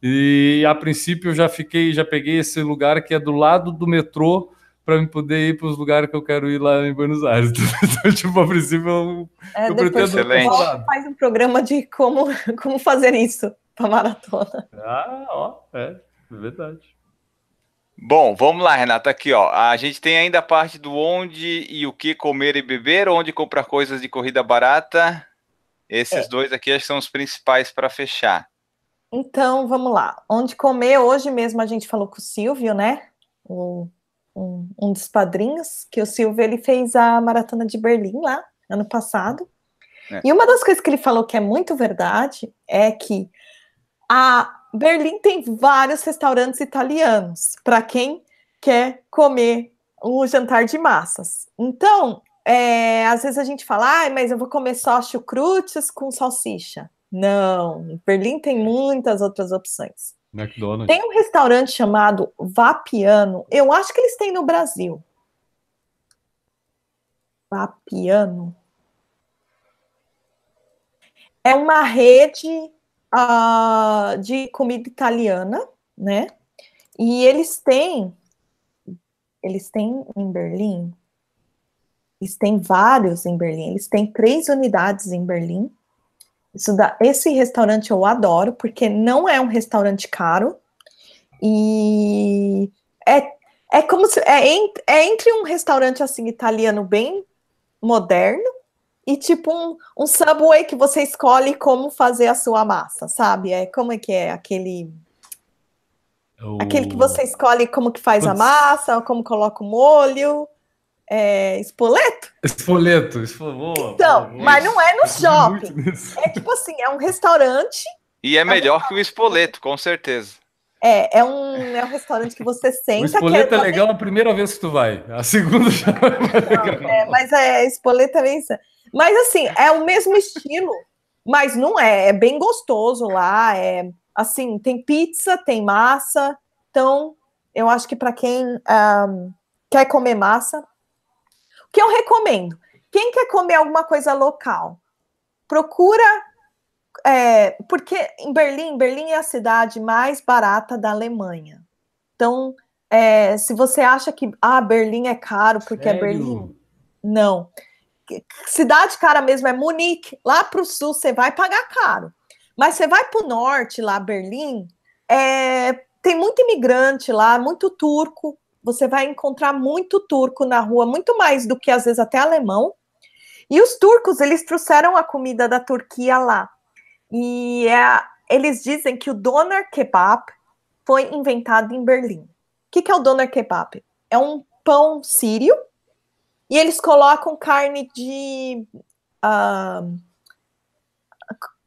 E a princípio eu já fiquei, já peguei esse lugar que é do lado do metrô para me poder ir para os lugares que eu quero ir lá em Buenos Aires. Então, então, tipo, a princípio, eu, é, eu pretendo... Faz um programa de como, como fazer isso para maratona. Ah, ó, é, é verdade. Bom, vamos lá, Renata. Aqui, ó. A gente tem ainda a parte do onde e o que comer e beber, onde comprar coisas de corrida barata. Esses é. dois aqui acho que são os principais para fechar. Então, vamos lá. Onde comer, hoje mesmo a gente falou com o Silvio, né? O um, um dos padrinhos, que o Silvio ele fez a maratona de Berlim lá, ano passado. É. E uma das coisas que ele falou que é muito verdade é que a Berlim tem vários restaurantes italianos para quem quer comer um jantar de massas. Então, é, às vezes a gente fala, ah, mas eu vou comer só chucrutes com salsicha. Não, Berlim tem muitas outras opções. McDonald's. Tem um restaurante chamado Vapiano. Eu acho que eles têm no Brasil. Vapiano. É uma rede uh, de comida italiana, né? E eles têm, eles têm em Berlim, eles têm vários em Berlim, eles têm três unidades em Berlim, isso dá, esse restaurante eu adoro, porque não é um restaurante caro. E é, é como se. É, ent, é entre um restaurante assim italiano bem moderno e tipo um, um subway que você escolhe como fazer a sua massa, sabe? É como é que é aquele. O... Aquele que você escolhe como que faz Putz. a massa, como coloca o molho. É, Espoleto, espoleto. Então, mas não é no é shopping. É tipo assim, é um restaurante. E é, é melhor que o espoleto, com certeza. É, é um, é um restaurante que você senta. O espoleto é, é legal a primeira vez que tu vai, a segunda já não, é, é Mas é, espoleto é bem. Mas assim, é o mesmo estilo, mas não é. É bem gostoso lá. É assim, tem pizza, tem massa. Então, eu acho que para quem um, ah, quer comer massa, que eu recomendo. Quem quer comer alguma coisa local, procura. É, porque em Berlim, Berlim é a cidade mais barata da Alemanha. Então, é, se você acha que ah, Berlim é caro porque é Sério? é Berlim, não. Cidade cara mesmo é Munique. Lá para o sul você vai pagar caro, mas você vai para o norte, lá Berlim, é, tem muito imigrante lá, muito turco você vai encontrar muito turco na rua, muito mais do que às vezes até alemão. E os turcos, eles trouxeram a comida da Turquia lá. E é, eles dizem que o doner kebab foi inventado em Berlim. O que, que é o doner kebab? É um pão sírio e eles colocam carne de. Uh,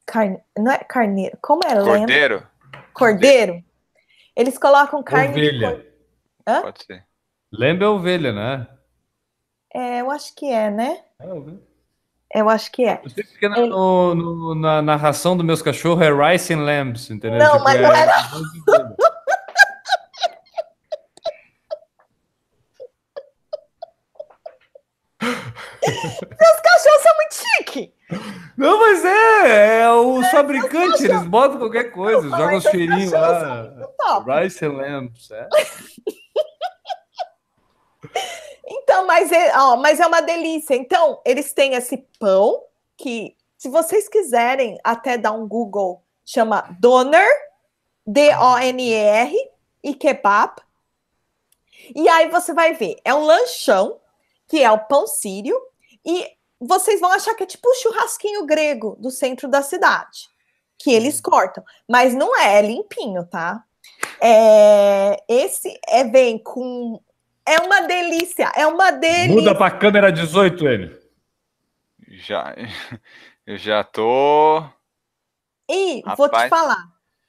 carne, não é carneiro, como é? Cordeiro. Cordeiro. Cordeiro. Eles colocam carne Ovelha. de. Hã? Pode ser. Lembra é ovelha, né? É, eu acho que é, né? É ovelha. Eu acho que é. Você fica na, no, no, na narração dos meus cachorros é Rice and Lambs, entendeu? Não, tipo, mas é... não era. Meus cachorros são muito chique. Não, mas é, é o é, eles botam qualquer coisa, jogam os cheirinhos lá. Rice and Lambs, é. Então, mas é, ó, mas é uma delícia. Então, eles têm esse pão que, se vocês quiserem até dar um Google, chama Doner, D-O-N-E-R, e kebab. E aí você vai ver, é um lanchão, que é o pão sírio, e vocês vão achar que é tipo um churrasquinho grego do centro da cidade, que eles uhum. cortam. Mas não é, é limpinho, tá? É, esse é, vem com é uma delícia, é uma delícia. Muda para câmera 18, ele. Já, eu já tô. E Rapaz, vou te falar.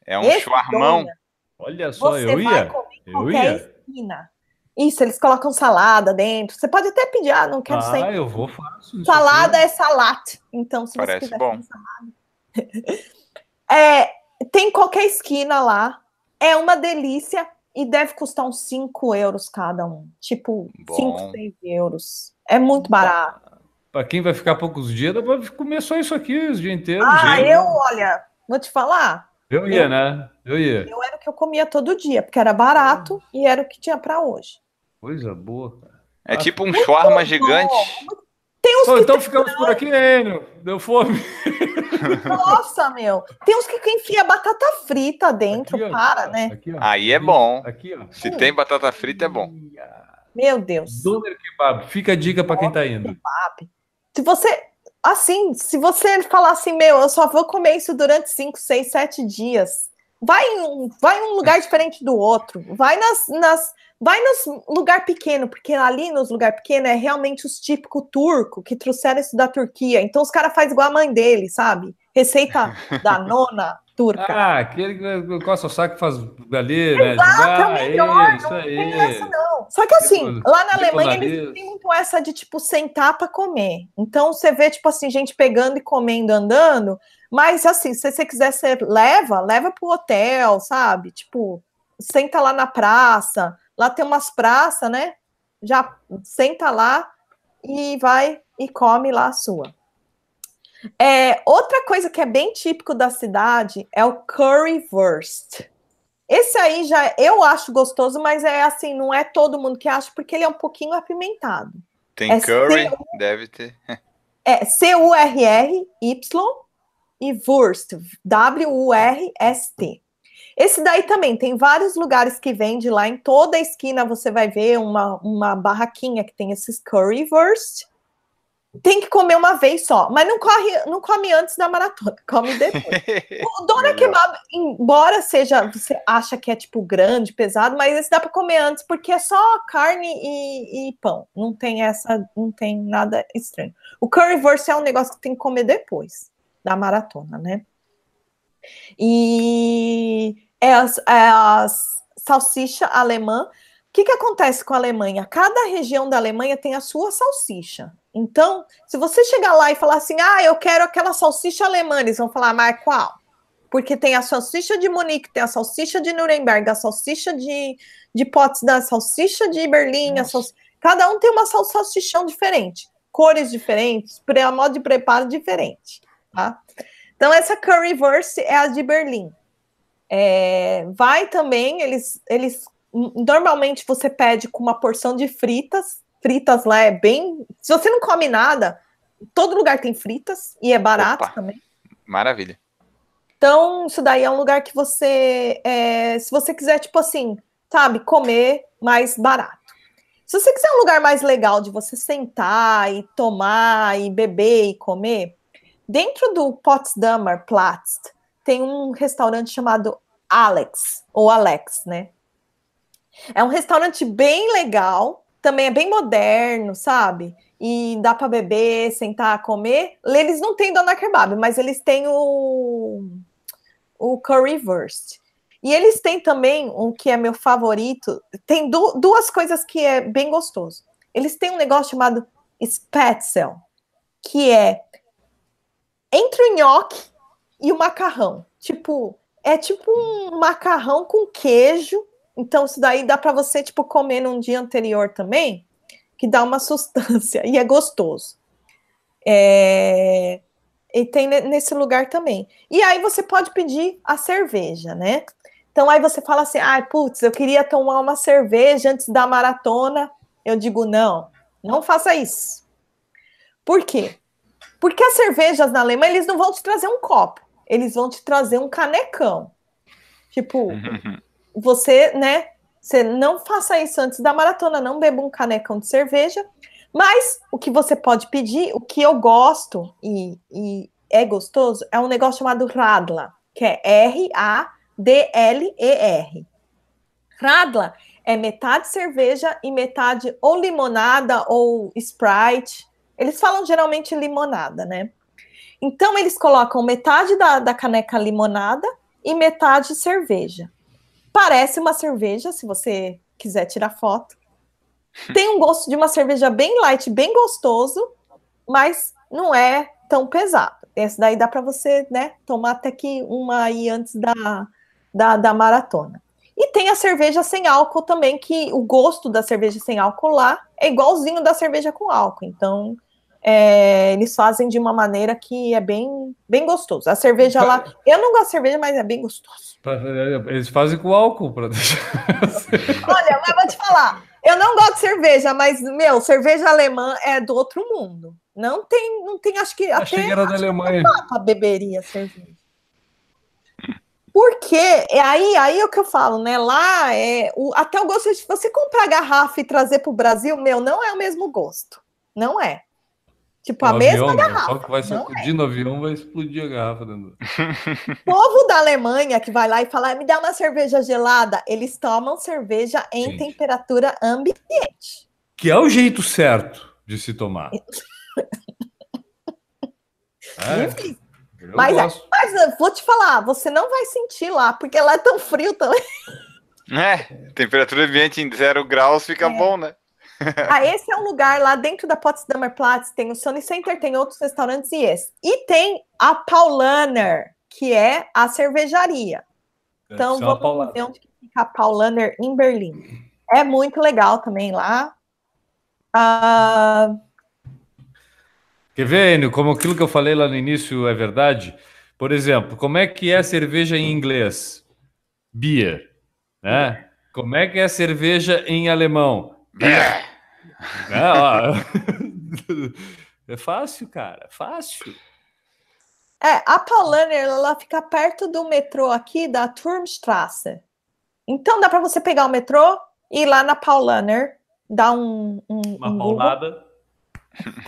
É um chuarmão. Olha só, você eu ia. eu ia. Esquina. Isso, eles colocam salada dentro. Você pode até pedir, ah, não quero ah, Ah, eu vou faço. Salada é salate. Então, se Parece você quiser bom. salada. é, tem qualquer esquina lá. É uma delícia e deve custar uns 5 euros cada um. Tipo, 5, 6 euros. É muito barato. Para quem vai ficar poucos dias, só isso aqui os dias inteiros. Ah, eu, olha, vou te falar. Eu ia, eu, né? Eu ia. Eu era o que eu comia todo dia, porque era barato hum. e era o que tinha para hoje. Coisa boa, cara. É ah. tipo um muito bom, gigante. Muito tem uns oh, então ficamos não... por aqui, Enio. Deu fome. Nossa, meu. Tem uns que enfia batata frita dentro, aqui, para, ó, né? Aqui, Aí é bom. Aqui, Se tem batata frita, é bom. Meu Deus. Doner Kebab. Fica a dica para quem está indo. Kebab. Se você assim, se você falar assim, meu, eu só vou comer isso durante 5, 6, 7 dias, vai em, vai em um lugar diferente do outro, vai nas, nas, Vai nos lugar pequeno, porque ali nos lugar pequeno é realmente os típico turco que trouxeram isso da Turquia. Então os caras fazem igual a mãe dele, sabe? Receita da nona turca. Ah, aquele que gosta o saco faz ali, né? Exato, ah, é melhor, aí, não aí. tem essa não. Só que assim, tipo, lá na tipo Alemanha nariz. eles têm muito essa de tipo sentar para comer. Então você vê tipo assim, gente pegando e comendo, andando, mas assim, se você quiser ser leva, leva pro hotel, sabe? Tipo, senta lá na praça. Lá tem umas praças, né? Já senta lá e vai e come lá a sua. É, outra coisa que é bem típico da cidade é o currywurst. Esse aí já eu acho gostoso, mas é assim, não é todo mundo que acha, porque ele é um pouquinho apimentado. Tem é curry, C deve ter. É C-U-R-R-Y e Wurst, W-U-R-S-T. Esse daí também tem vários lugares que vende lá. Em toda a esquina você vai ver uma, uma barraquinha que tem esses currywurst. Tem que comer uma vez só, mas não corre, não come antes da maratona, come depois. o dona é kebab, embora seja, você acha que é tipo grande, pesado, mas esse dá para comer antes porque é só carne e, e, pão. Não tem essa, não tem nada estranho. O currywurst é um negócio que tem que comer depois da maratona, né? E é as, é as salsicha alemã. O que, que acontece com a Alemanha? Cada região da Alemanha tem a sua salsicha. Então, se você chegar lá e falar assim, ah, eu quero aquela salsicha alemã, eles vão falar, mas qual? Porque tem a salsicha de Munique, tem a salsicha de Nuremberg, a salsicha de, de Potsdam, a salsicha de Berlim, salsicha... cada um tem uma salsichão diferente, cores diferentes, modo de preparo diferente, tá? Então, essa Curryverse é a de Berlim. É, vai também, eles, eles normalmente você pede com uma porção de fritas. Fritas lá é bem. Se você não come nada, todo lugar tem fritas e é barato Opa, também. Maravilha. Então, isso daí é um lugar que você. É, se você quiser, tipo assim, sabe, comer mais barato. Se você quiser um lugar mais legal de você sentar e tomar e beber e comer, Dentro do Potsdamer Platz tem um restaurante chamado Alex, ou Alex, né? É um restaurante bem legal, também é bem moderno, sabe? E dá para beber, sentar, comer. Eles não têm dona kebab, mas eles têm o o currywurst. E eles têm também um que é meu favorito. Tem du duas coisas que é bem gostoso. Eles têm um negócio chamado spätzle, que é entre o nhoque e o macarrão. Tipo, é tipo um macarrão com queijo. Então, isso daí dá para você, tipo, comer num dia anterior também, que dá uma sustância e é gostoso. É... E tem nesse lugar também. E aí você pode pedir a cerveja, né? Então aí você fala assim: ai, ah, putz, eu queria tomar uma cerveja antes da maratona. Eu digo: não, não faça isso. Por quê? Porque as cervejas na Alemanha, eles não vão te trazer um copo, eles vão te trazer um canecão. Tipo, uhum. você, né? Você não faça isso antes da maratona, não beba um canecão de cerveja. Mas o que você pode pedir, o que eu gosto e, e é gostoso, é um negócio chamado Radla, que é R-A-D-L-E-R. Radla é metade cerveja e metade ou limonada ou Sprite eles falam geralmente limonada, né? Então eles colocam metade da, da caneca limonada e metade cerveja. Parece uma cerveja, se você quiser tirar foto. Tem um gosto de uma cerveja bem light, bem gostoso, mas não é tão pesado. Esse daí dá para você, né, tomar até que uma aí antes da, da, da, maratona. E tem a cerveja sem álcool também, que o gosto da cerveja sem álcool lá é igualzinho da cerveja com álcool. Então, é, eles fazem de uma maneira que é bem, bem gostoso. A cerveja lá, eu não gosto de cerveja, mas é bem gostoso. É, eles fazem com álcool para deixar. Olha, mas vou te falar, eu não gosto de cerveja, mas meu, cerveja alemã é do outro mundo. Não tem, não tem, acho que até que era da Alemanha. beberia cerveja. Porque é aí, aí é o que eu falo, né? Lá é o, até o gosto de você comprar garrafa e trazer para o Brasil, meu, não é o mesmo gosto. Não é. Tipo, é a avião, mesma garrafa. Só que vai é. sacudir no avião, vai explodir a garrafa dentro. O povo da Alemanha que vai lá e fala, ah, me dá uma cerveja gelada, eles tomam cerveja em Gente. temperatura ambiente. Que é o jeito certo de se tomar. é. mas, é, mas vou te falar, você não vai sentir lá, porque lá é tão frio também. É, temperatura ambiente em zero graus fica é. bom, né? ah, esse é um lugar lá dentro da Potsdamer Platz, tem o Sony Center, tem outros restaurantes e esse. E tem a Paulaner, que é a cervejaria. É, então, vamos ver onde fica a Paulaner em Berlim. É muito legal também lá. Ah... Quer ver, Enio, como aquilo que eu falei lá no início é verdade? Por exemplo, como é que é cerveja em inglês? Beer, né? Como é que é cerveja em alemão? É. é, ó. é fácil, cara, fácil. É, a Paulaner, ela fica perto do metrô aqui da Turmstrasse. Então dá para você pegar o metrô e ir lá na Paulaner, dar um, um uma um paulada.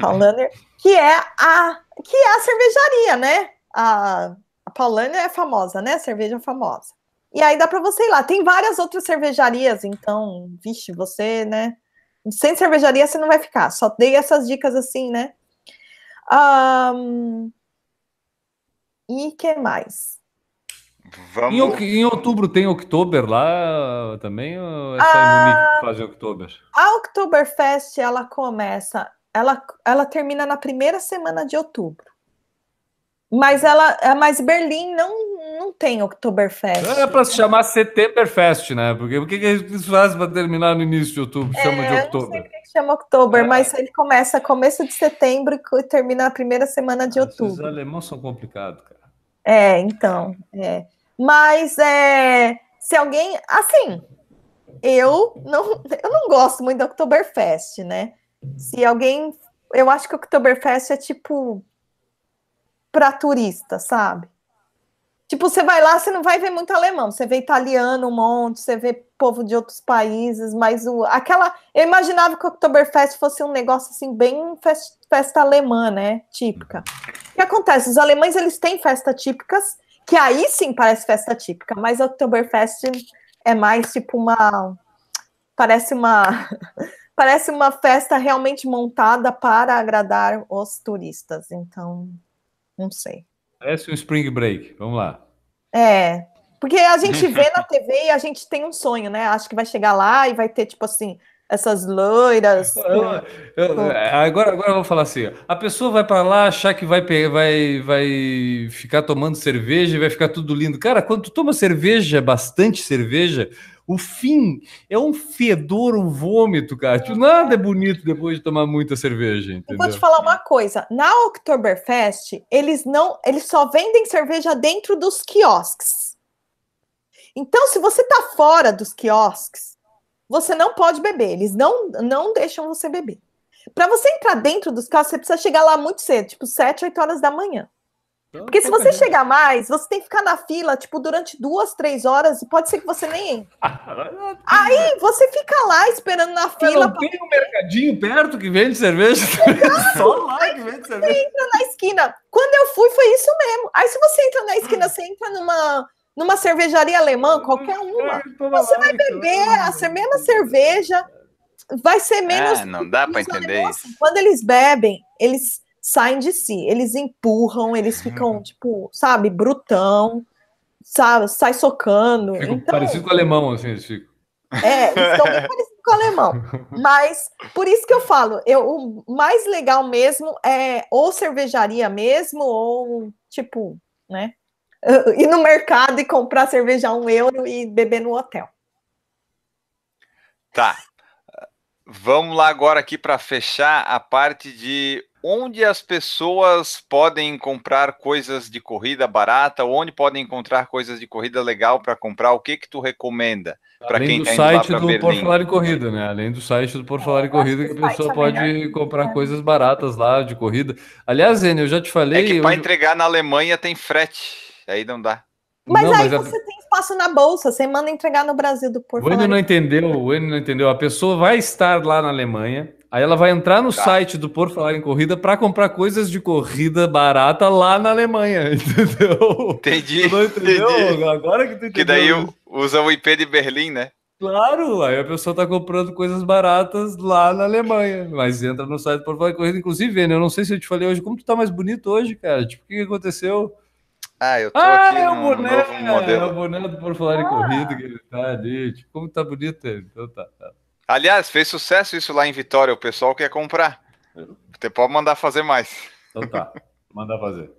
Paulaner, que é a que é a cervejaria, né? A, a Paulaner é famosa, né? Cerveja é famosa. E aí dá para você ir lá. Tem várias outras cervejarias, então, vixe, você, né? Sem cervejaria você não vai ficar. Só dei essas dicas assim, né? Um... E que mais? Vamos... Em, em, outubro tem Oktober lá também? Ou é só a... Ah, fazer Oktober? A Oktoberfest, ela começa, ela, ela termina na primeira semana de outubro. Mas ela, ah, mas Berlim não, não tem Oktoberfest. É para se chamar Setemberfest, né? Porque o que eles fazem para terminar no início de outubro? É, chama é, de outubro. que chama outubro, é. mas ele começa começo de setembro e termina a primeira semana de outubro. Os alemães são complicados, cara. É, então, é. Mas é, se alguém, assim, eu não, eu não gosto muito do Oktoberfest, né? Se alguém, eu acho que o Oktoberfest é tipo para turista, sabe? Tipo, você vai lá, você não vai ver muito alemão, você vê italiano um monte, você vê povo de outros países, mas o, aquela. Eu imaginava que o Oktoberfest fosse um negócio assim, bem fest, festa alemã, né? Típica. O que acontece? Os alemães eles têm festa típicas, que aí sim parece festa típica, mas o Oktoberfest é mais tipo uma. Parece uma. parece uma festa realmente montada para agradar os turistas. Então, não sei. Parece um spring break. Vamos lá. É. Porque a gente vê na TV e a gente tem um sonho, né? Acho que vai chegar lá e vai ter, tipo assim, essas loiras. Eu, eu, tipo, é, agora, agora eu vou falar assim: a pessoa vai para lá achar que vai, vai, vai ficar tomando cerveja e vai ficar tudo lindo. Cara, quando tu toma cerveja, bastante cerveja, o fim é um fedor, um vômito, cara. nada é bonito depois de tomar muita cerveja. Entendeu? Eu vou te falar uma coisa: na Oktoberfest, eles não, eles só vendem cerveja dentro dos quiosques. Então, se você tá fora dos quiosques, você não pode beber. Eles não, não deixam você beber. Para você entrar dentro dos quiosques, você precisa chegar lá muito cedo, tipo 7, 8 horas da manhã. Então, Porque se você chegar mais, você tem que ficar na fila, tipo, durante duas, três horas, e pode ser que você nem entre. Ah, Aí você fica lá esperando na fila. Não pra... tem um mercadinho perto que vende cerveja? Exato. Só lá Aí que vende você cerveja. Você entra na esquina. Quando eu fui, foi isso mesmo. Aí se você entra na esquina, você entra numa numa cervejaria alemã, qualquer uma, é, você vai beber a mesma cerveja, vai ser menos. É, não dá para entender isso. Quando eles bebem, eles saem de si. Eles empurram, eles ficam, uhum. tipo, sabe, brutão, sabe, sai socando. Fico então, parecido com o alemão, assim, eles ficam. É, eles estão bem parecidos com o alemão. Mas por isso que eu falo, eu, o mais legal mesmo é ou cervejaria mesmo, ou tipo, né? Ir no mercado e comprar cerveja a um euro e beber no hotel. Tá. Vamos lá agora aqui para fechar a parte de onde as pessoas podem comprar coisas de corrida barata, onde podem encontrar coisas de corrida legal para comprar, o que que tu recomenda para quem está indo lá Além do site do Por Falar em Corrida, né? Além do site do Por é, Falar em Corrida, que a pessoa é pode comprar é. coisas baratas lá de corrida. Aliás, Zene, eu já te falei... É que para eu... entregar na Alemanha tem frete, aí não dá. Mas não, aí mas você a... tem espaço na bolsa, você manda entregar no Brasil do Por O Eno não entendeu, o Eno não entendeu. A pessoa vai estar lá na Alemanha, Aí ela vai entrar no tá. site do Por Falar em Corrida para comprar coisas de corrida barata lá na Alemanha, entendeu? Entendi. Tu entendeu? Entendi. Agora que tu entendeu. Que daí usa o IP de Berlim, né? Claro, aí a pessoa está comprando coisas baratas lá na Alemanha, mas entra no site do Por Falar em Corrida. Inclusive, né? eu não sei se eu te falei hoje, como tu tá mais bonito hoje, cara? Tipo, o que aconteceu? Ah, eu tô ah, aqui é o boné, novo modelo. É o boné do Por Falar em ah. Corrida que ele tá ali. Tipo, como tá bonito ele. Então tá. tá. Aliás, fez sucesso isso lá em Vitória, o pessoal quer comprar. É. Você pode mandar fazer mais. Então tá, mandar fazer.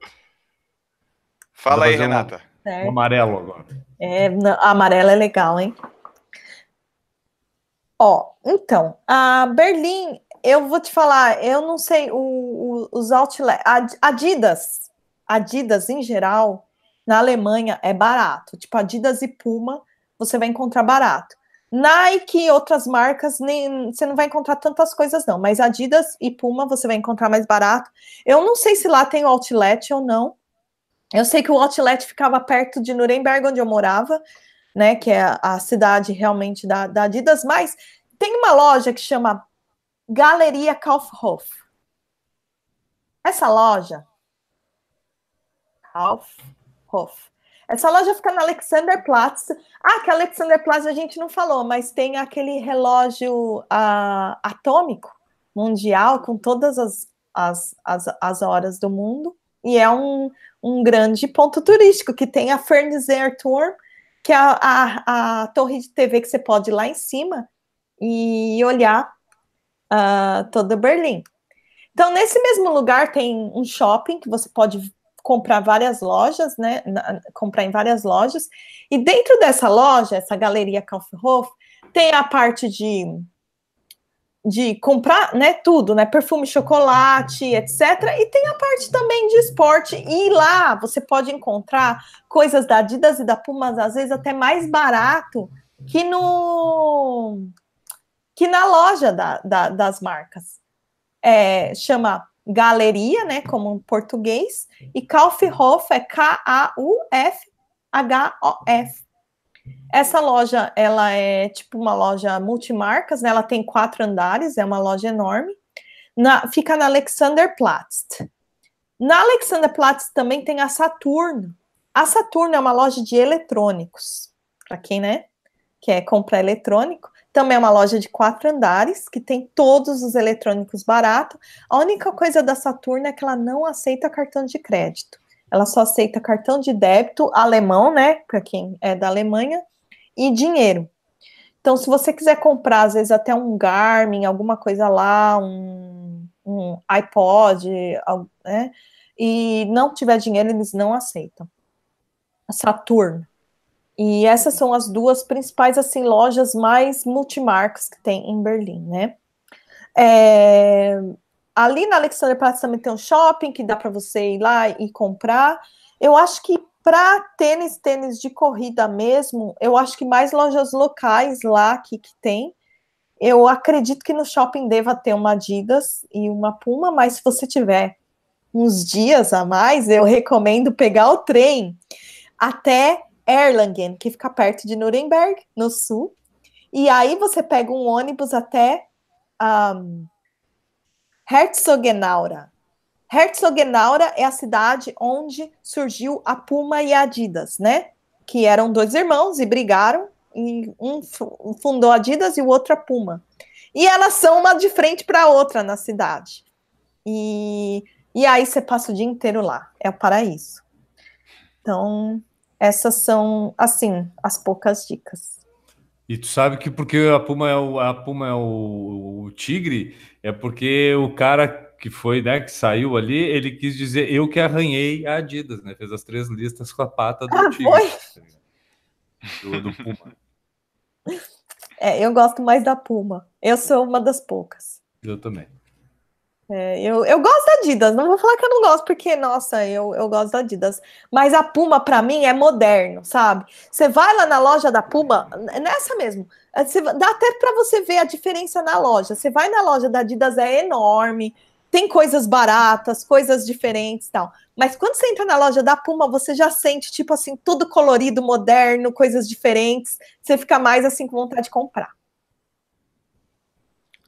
Fala aí, Renata. Um, um amarelo agora. É, não, amarelo é legal, hein? Ó, então, a Berlim, eu vou te falar, eu não sei, o, o, os outlet, Adidas, Adidas em geral, na Alemanha é barato. Tipo, Adidas e Puma, você vai encontrar barato. Nike e outras marcas, nem, você não vai encontrar tantas coisas, não. Mas Adidas e Puma você vai encontrar mais barato. Eu não sei se lá tem o outlet ou não. Eu sei que o outlet ficava perto de Nuremberg, onde eu morava, né? Que é a cidade realmente da, da Adidas, mas tem uma loja que chama Galeria Kaufhof. Essa loja, Kaufhof, essa loja fica na Alexanderplatz. Ah, que Alexanderplatz a gente não falou, mas tem aquele relógio ah, atômico mundial com todas as, as, as, as horas do mundo. E é um, um grande ponto turístico que tem a Furnizer Tour, que é a, a, a torre de TV que você pode ir lá em cima e olhar uh, ah, toda Berlim. Então, nesse mesmo lugar tem um shopping que você pode comprar várias lojas, né? Na, comprar em várias lojas. E dentro dessa loja, essa galeria Kaufhof, tem a parte de de comprar, né, tudo, né, perfume, chocolate, etc. E tem a parte também de esporte. E lá você pode encontrar coisas da Adidas e da Pumas, às vezes até mais barato que no que na loja da, da, das marcas. É, chama galeria, né, como em português, e Kaufhof é K-A-U-F-H-O-F. Essa loja, ela é tipo uma loja multimarcas, né, ela tem quatro andares, é uma loja enorme, na, fica na Alexanderplatz. Na Alexanderplatz também tem a Saturno. A Saturno é uma loja de eletrônicos, para quem, né, quer comprar eletrônico, também é uma loja de quatro andares, que tem todos os eletrônicos barato. A única coisa da Saturno é que ela não aceita cartão de crédito. Ela só aceita cartão de débito alemão, né? Para quem é da Alemanha, e dinheiro. Então, se você quiser comprar, às vezes, até um Garmin, alguma coisa lá, um, um iPod, né? E não tiver dinheiro, eles não aceitam. Saturno. E essas são as duas principais assim lojas mais multimarcas que tem em Berlim, né? É... Ali na Alexanderplatz também tem um shopping que dá para você ir lá e comprar. Eu acho que para tênis, tênis de corrida mesmo, eu acho que mais lojas locais lá que, que tem. Eu acredito que no shopping deva ter uma Adidas e uma Puma, mas se você tiver uns dias a mais, eu recomendo pegar o trem até Erlangen, que fica perto de Nuremberg, no sul. E aí você pega um ônibus até um, Herzogenaura. Herzogenaura é a cidade onde surgiu a Puma e a Adidas, né? Que eram dois irmãos e brigaram. E um fundou a Adidas e o outro a Puma. E elas são uma de frente para a outra na cidade. E, e aí você passa o dia inteiro lá. É o paraíso. Então, essas são, assim, as poucas dicas. E tu sabe que porque a Puma é o, a Puma é o, o tigre, é porque o cara que foi, né, que saiu ali, ele quis dizer eu que arranhei a Adidas, né? Fez as três listas com a pata do ah, Tigre. Do, do, Puma. É, eu gosto mais da Puma. Eu sou uma das poucas. Eu também. É, eu, eu gosto da Adidas, não vou falar que eu não gosto, porque, nossa, eu, eu gosto da Adidas. Mas a Puma, para mim, é moderno, sabe? Você vai lá na loja da Puma, é nessa mesmo, é, você, dá até para você ver a diferença na loja. Você vai na loja da Adidas, é enorme, tem coisas baratas, coisas diferentes tal. Mas quando você entra na loja da Puma, você já sente, tipo assim, tudo colorido, moderno, coisas diferentes. Você fica mais, assim, com vontade de comprar.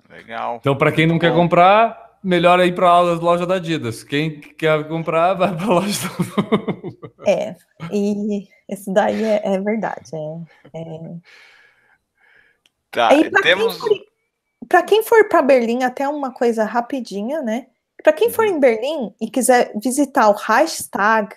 Legal. Então, para quem não quer comprar melhor é ir para a loja da Adidas. Quem quer comprar, vai para a loja da É, e isso daí é, é verdade. É, é... Tá, para temos... quem, quem, for para Berlim, até uma coisa rapidinha, né? Para quem for uhum. em Berlim e quiser visitar o Reichstag,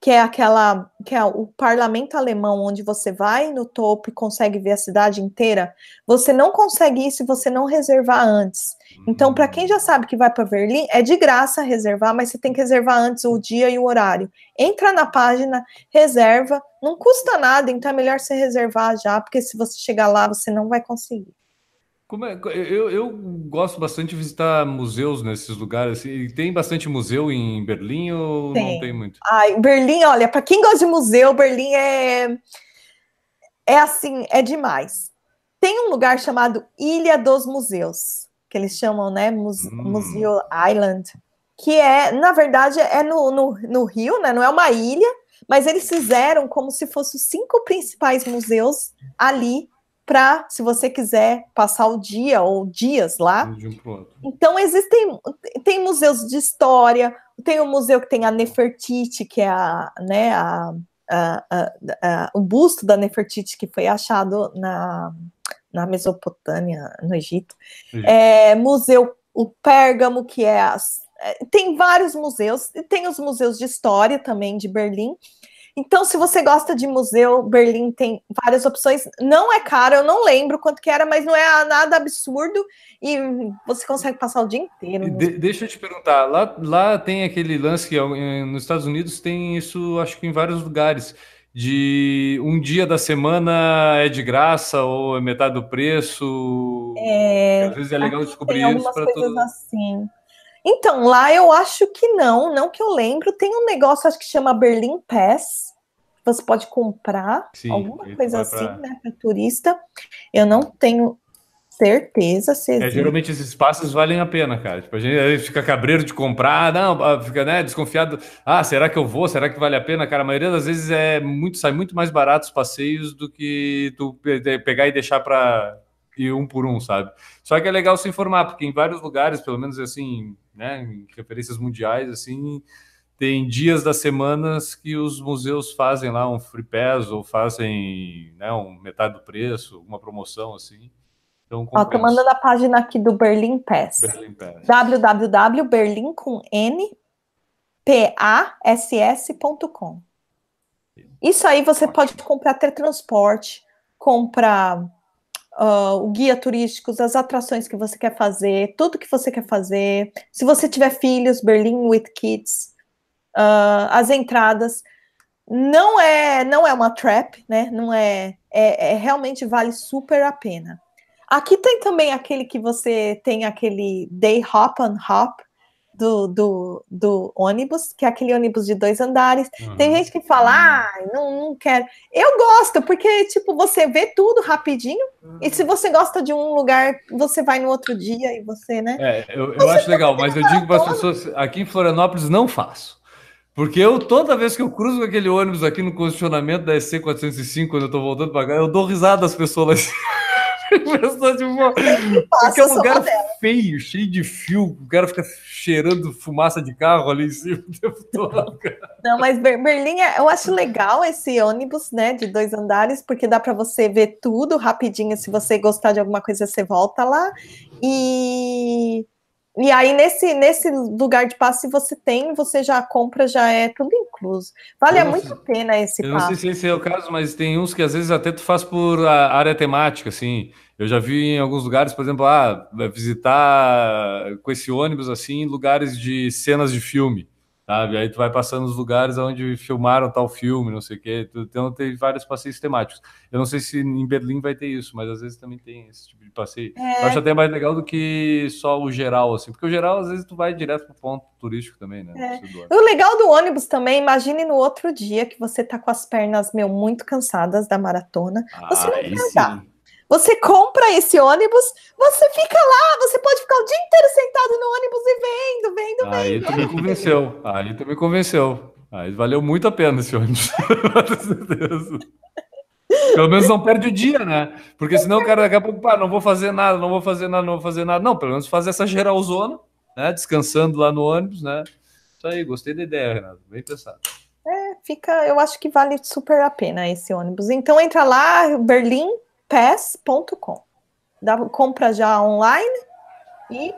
que é aquela que é o parlamento alemão onde você vai no topo e consegue ver a cidade inteira, você não consegue isso se você não reservar antes. Então, para quem já sabe que vai para Berlim, é de graça reservar, mas você tem que reservar antes o dia e o horário. Entra na página, reserva, não custa nada, então é melhor você reservar já, porque se você chegar lá, você não vai conseguir. É, eu, eu, gosto bastante de visitar museus nesses lugares. E tem bastante museu em Berlim ou tem. não tem muito? Ai, Berlim, olha, para quem gosta de museu, Berlim é é assim, é demais. Tem um lugar chamado Ilha dos Museus, que eles chamam, né, Muse hum. Museu Island, que é, na verdade, é no, no, no Rio, né? Não é uma ilha, mas eles fizeram como se fossem os cinco principais museus ali para, se você quiser, passar o dia ou dias lá. Um então, existem, tem museus de história, tem o um museu que tem a Nefertiti, que é a, né, a, a, a, o busto da Nefertiti que foi achado na, na Mesopotâmia, no Egito. É, museu, o Pérgamo, que é as, é, tem vários museus, tem os museus de história também de Berlim, então, se você gosta de museu, Berlim tem várias opções. Não é caro, eu não lembro quanto que era, mas não é nada absurdo e você consegue passar o dia inteiro. De deixa eu te perguntar, lá, lá tem aquele lance que eh, nos Estados Unidos tem isso, acho que em vários lugares de um dia da semana é de graça ou é metade do preço. É, às vezes é legal descobrir tem isso para todos. Assim. Então, lá eu acho que não, não que eu lembro, tem um negócio acho que chama Berlin Pass, você pode comprar Sim, alguma coisa assim, pra... né, para turista. Eu não tenho certeza se é, geralmente esses passos valem a pena, cara. Tipo, a gente fica cabreiro de comprar, ah, não, ah, fica né, desconfiado. Ah, será que eu vou? Será que vale a pena? Cara, a maioria das vezes é muito sai muito mais barato os passeios do que tu pegar e deixar para ir um por um, sabe? Só que é legal se informar, porque em vários lugares, pelo menos assim, né, em referências mundiais assim, tem dias das semanas que os museus fazem lá um free pass ou fazem né, um metade do preço, uma promoção assim. Então, Ó, tô mandando a página aqui do Berlin Pass. Berlin Pass. com Isso aí você pode comprar até transporte, comprar uh, o guia turístico, as atrações que você quer fazer, tudo que você quer fazer. Se você tiver filhos, Berlin with Kids, uh, as entradas. Não é, não é uma trap, né? Não é, é, é, realmente vale super a pena. Aqui tem também aquele que você tem aquele day hop and hop do, do, do ônibus, que é aquele ônibus de dois andares. Uhum. Tem gente que fala, ah, não, não quero. Eu gosto, porque, tipo, você vê tudo rapidinho, uhum. e se uhum. você gosta de um lugar, você vai no outro dia e você, né? É, eu, eu acho legal, mas eu digo para as pessoas, aqui em Florianópolis não faço. Porque eu, toda vez que eu cruzo com aquele ônibus aqui no condicionamento da EC 405, quando eu tô voltando pra cá, eu dou risada às pessoas lá tipo, porque é um lugar feio, cheio de fio, o cara fica cheirando fumaça de carro ali em cima o tempo todo. Cara. Não, mas Berlim, é, eu acho legal esse ônibus, né, de dois andares, porque dá para você ver tudo rapidinho. Se você gostar de alguma coisa, você volta lá. E e aí, nesse, nesse lugar de passe, se você tem, você já compra, já é tudo incluso. Vale muito a pena esse passe. Eu não sei se esse é o caso, mas tem uns que às vezes até tu faz por ah, área temática, assim. Eu já vi em alguns lugares, por exemplo, ah, visitar com esse ônibus, assim, lugares de cenas de filme sabe? Aí tu vai passando os lugares onde filmaram tal filme, não sei o quê. Então tem vários passeios temáticos. Eu não sei se em Berlim vai ter isso, mas às vezes também tem esse tipo de passeio. É. Eu acho até mais legal do que só o geral, assim, porque o geral às vezes tu vai direto pro ponto turístico também, né? É. O legal do ônibus também, imagine no outro dia que você tá com as pernas, meu, muito cansadas da maratona. Ah, você não quer andar. Você compra esse ônibus, você fica lá, você pode ficar o dia inteiro sentado no ônibus e vendo, vendo, vendo. Aí tu me convenceu, aí tu me convenceu. Aí valeu muito a pena esse ônibus, Pelo menos não perde o dia, né? Porque senão o cara daqui a pouco, pá, não vou fazer nada, não vou fazer nada, não vou fazer nada. Não, pelo menos fazer essa geralzona, né? Descansando lá no ônibus, né? Isso aí, gostei da ideia, Renato. Bem pensado. É, fica, eu acho que vale super a pena esse ônibus. Então entra lá, Berlim, pass.com. Dá compra já online e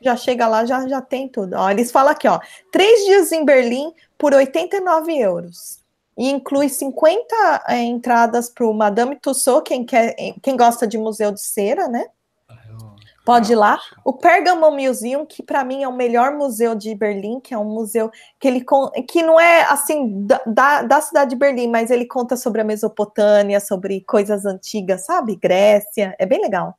já chega lá, já, já tem tudo. Ó, eles falam aqui, ó, três dias em Berlim por 89 euros. E inclui 50 é, eh, entradas para o Madame Tussauds, quem, quer, quem gosta de museu de cera, né? Pode ir lá. O Pergamon Museum, que para mim é o melhor museu de Berlim, que é um museu que ele que não é assim da, da cidade de Berlim, mas ele conta sobre a Mesopotâmia, sobre coisas antigas, sabe? Grécia, é bem legal.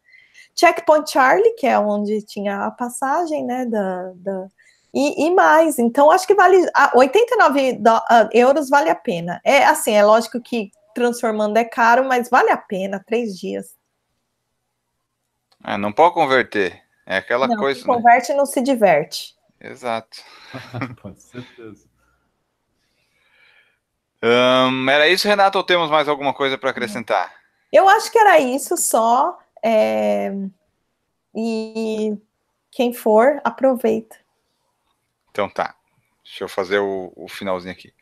Checkpoint Charlie, que é onde tinha a passagem, né? Da, da e, e, mais. Então, acho que vale. 89 do, uh, euros vale a pena. É assim, é lógico que transformando é caro, mas vale a pena, três dias. É, não pode converter. É aquela não, coisa. Quem né? converte né? não se diverte. Exato. Com certeza. era isso, Renato, ou temos mais alguma coisa para acrescentar? Eu acho que era isso só. É... E quem for, aproveita. Então tá. Deixa eu fazer o, o finalzinho aqui.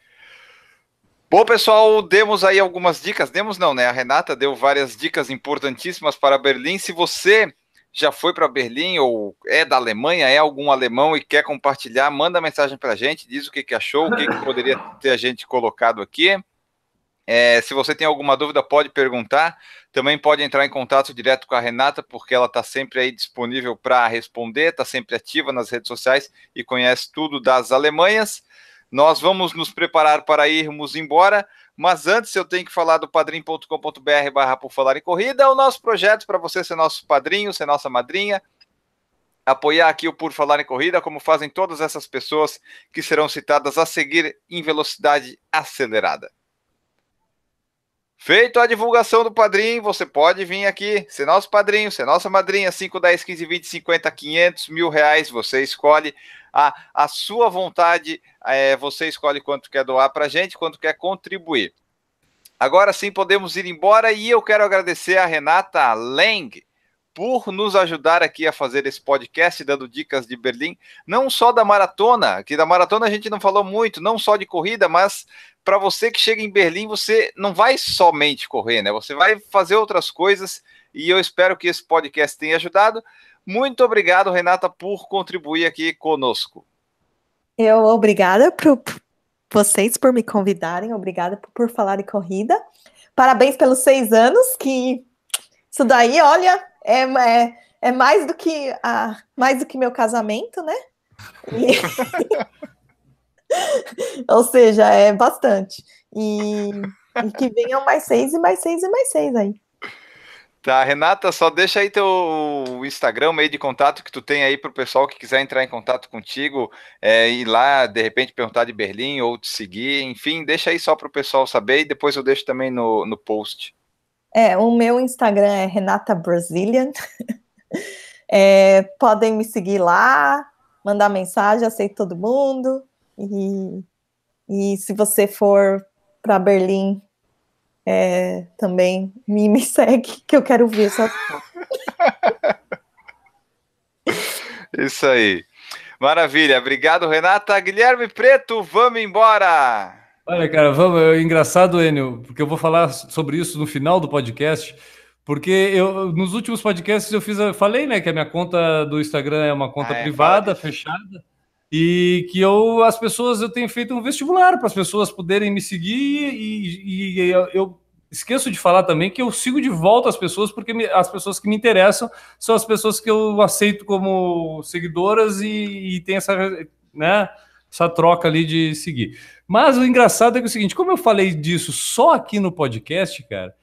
Bom, pessoal, demos aí algumas dicas. Demos não, né? A Renata deu várias dicas importantíssimas para Berlim. Se você já foi para Berlim ou é da Alemanha, é algum alemão e quer compartilhar, manda mensagem para a gente, diz o que, que achou, o que, que poderia ter a gente colocado aqui. É, se você tem alguma dúvida, pode perguntar. Também pode entrar em contato direto com a Renata, porque ela está sempre aí disponível para responder, está sempre ativa nas redes sociais e conhece tudo das Alemanhas. Nós vamos nos preparar para irmos embora, mas antes eu tenho que falar do padrim.com.br barra por falar em corrida, o nosso projeto para você ser nosso padrinho, ser nossa madrinha, apoiar aqui o Por Falar em Corrida, como fazem todas essas pessoas que serão citadas a seguir em velocidade acelerada. Feito a divulgação do padrinho, você pode vir aqui, ser nosso padrinho, ser nossa madrinha, 5, 10, 15, 20, 50, 500, mil reais, você escolhe a, a sua vontade, é, você escolhe quanto quer doar para a gente, quanto quer contribuir. Agora sim podemos ir embora e eu quero agradecer a Renata Leng por nos ajudar aqui a fazer esse podcast, dando dicas de Berlim, não só da maratona, que da maratona a gente não falou muito, não só de corrida, mas para você que chega em Berlim, você não vai somente correr, né? Você vai fazer outras coisas e eu espero que esse podcast tenha ajudado. Muito obrigado, Renata, por contribuir aqui conosco. Eu obrigada por, vocês por me convidarem, obrigada por, por falar em corrida. Parabéns pelos seis anos, que isso daí, olha, é, é, é mais do que a, mais do que meu casamento, né? E... Ou seja, é bastante. E, e que venham mais seis e mais seis e mais seis aí. Tá, Renata, só deixa aí teu Instagram, meio de contato que tu tem aí para o pessoal que quiser entrar em contato contigo, é, ir lá, de repente, perguntar de Berlim ou te seguir, enfim, deixa aí só para o pessoal saber e depois eu deixo também no, no post. É, o meu Instagram é Renata Brazilian. é, podem me seguir lá, mandar mensagem, aceito todo mundo. E, e se você for para Berlim é, também me, me segue, que eu quero ver essa Isso aí. Maravilha. Obrigado, Renata. Guilherme Preto, vamos embora. Olha, cara, vamos. É engraçado, Enio, porque eu vou falar sobre isso no final do podcast. Porque eu, nos últimos podcasts eu fiz, eu falei, né, que a minha conta do Instagram é uma conta ah, é, privada, fechada e que eu as pessoas eu tenho feito um vestibular para as pessoas poderem me seguir e, e, e eu, eu esqueço de falar também que eu sigo de volta as pessoas porque me, as pessoas que me interessam são as pessoas que eu aceito como seguidoras e, e tem essa né essa troca ali de seguir mas o engraçado é que é o seguinte como eu falei disso só aqui no podcast cara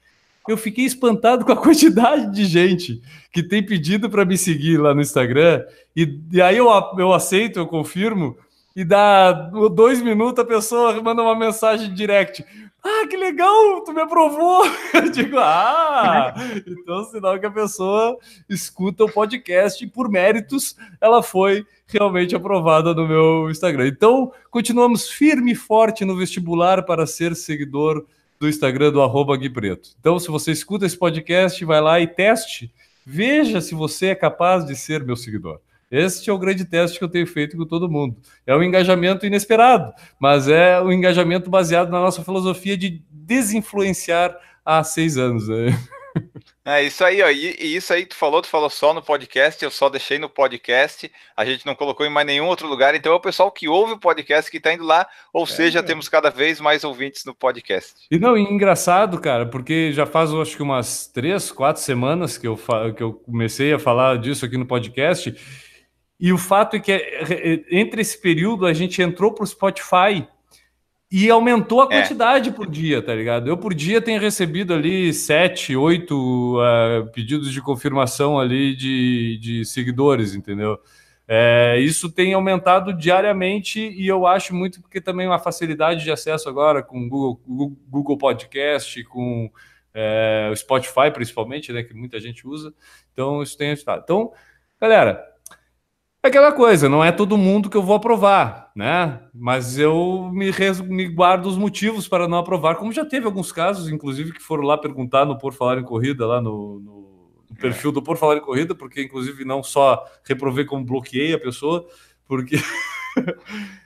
eu fiquei espantado com a quantidade de gente que tem pedido para me seguir lá no Instagram. E, e, aí eu, eu aceito, eu confirmo. E dá dois minutos a pessoa manda uma mensagem direct. Ah, que legal, tu me aprovou. Eu digo, ah, então é sinal que a pessoa escuta o podcast e por méritos ela foi realmente aprovada no meu Instagram. Então, continuamos firme e forte no vestibular para ser seguidor do Instagram do arroba Gui Preto. Então, se você escuta esse podcast, vai lá e teste, veja se você é capaz de ser meu seguidor. Este é o grande teste que eu tenho feito com todo mundo. É um engajamento inesperado, mas é um engajamento baseado na nossa filosofia de desinfluenciar há seis anos. Né? É isso aí, ó. E, e, isso aí tu falou, tu falou só no podcast, eu só deixei no podcast, a gente não colocou em mais nenhum outro lugar, então é o pessoal que ouve o podcast que tá indo lá, ou é, seja, é. temos cada vez mais ouvintes no podcast. E não, e é engraçado, cara, porque já faz acho que umas três, quatro semanas que eu, que eu comecei a falar disso aqui no podcast, e o fato é que é, é, entre esse período a gente entrou pro Spotify e aumentou a é. quantidade é. por dia, tá ligado? Eu por dia tenho recebido ali sete, oito uh, pedidos de confirmação ali de, de seguidores, entendeu? É, isso tem aumentado diariamente e eu acho muito porque também é uma facilidade de acesso agora com Google, Google Podcast, com é, o Spotify principalmente, né, que muita gente usa. Então isso tem ajudado. Então, galera, é aquela coisa, não é todo mundo que eu vou aprovar, né? Mas eu me, res, me guardo os motivos para não aprovar, como já teve alguns casos, inclusive, que foram lá perguntar no Por Falar em Corrida, lá no, no, no perfil do Por Falar em Corrida, porque, inclusive, não só reprovei como bloqueei a pessoa, porque...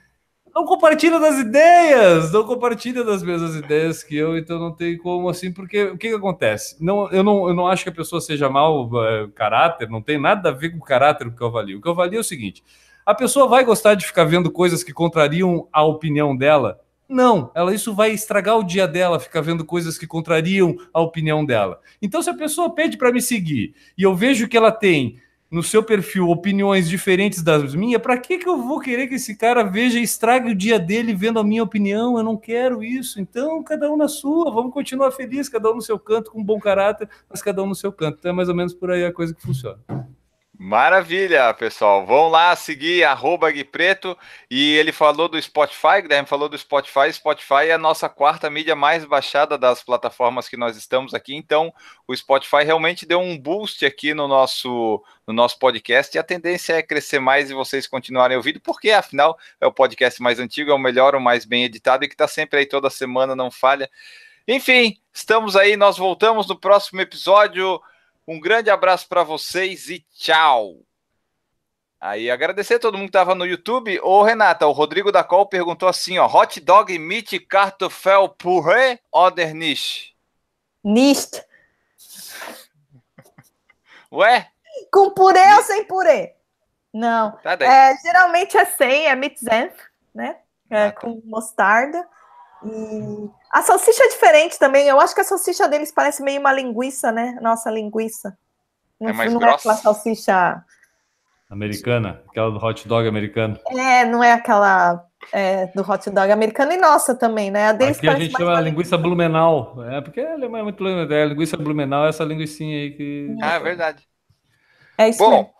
não compartilha das ideias, não compartilha das mesmas ideias que eu, então não tem como assim, porque o que, que acontece? Não, eu, não, eu não acho que a pessoa seja mal é, eh, caráter, não tem nada a ver com o caráter que eu avalio. O que eu avalio é o seguinte: a pessoa vai gostar de ficar vendo coisas que contrariam a opinião dela? Não, ela isso vai estragar o dia dela, ficar vendo coisas que contrariam a opinião dela. Então, se a pessoa pede para me seguir e eu vejo que ela tem no seu perfil opiniões diferentes das minhas, para que, que eu vou querer que esse cara veja e estrague o dia dele vendo a minha opinião? Eu não quero isso. Então, cada um na sua, vamos continuar feliz, cada um no seu canto, com bom caráter, mas cada um no seu canto. Então, é mais ou menos por aí a coisa que funciona. Maravilha, pessoal. Vão lá seguir arroba Gui Preto. E ele falou do Spotify, Guilherme falou do Spotify. Spotify é a nossa quarta mídia mais baixada das plataformas que nós estamos aqui. Então, o Spotify realmente deu um boost aqui no nosso, no nosso podcast. E a tendência é crescer mais e vocês continuarem ouvindo, porque afinal é o podcast mais antigo, é o melhor, o mais bem editado e que está sempre aí toda semana, não falha. Enfim, estamos aí. Nós voltamos no próximo episódio. Um grande abraço para vocês e tchau. Aí, agradecer a todo mundo que estava no YouTube. Ô, Renata, o Rodrigo da Col perguntou assim, ó, hot dog mit Kartoffel puré oder nicht? Nicht. Ué? Com purê nicht. ou sem purê? Não. Tá é, geralmente é sem, é mit né? É, ah, tá. com mostarda. E a salsicha é diferente também. Eu acho que a salsicha deles parece meio uma linguiça, né? Nossa linguiça. É não, é mais não grossa. é aquela salsicha americana, aquela do hot dog americano. É, não é aquela é, do hot dog americano e nossa também, né? A deles Aqui a gente chama linguiça linguiça blumenau, é porque ela é muito é, linguiça blumenau, essa linguicinha aí que. Ah, é verdade. É isso. Bom, mesmo.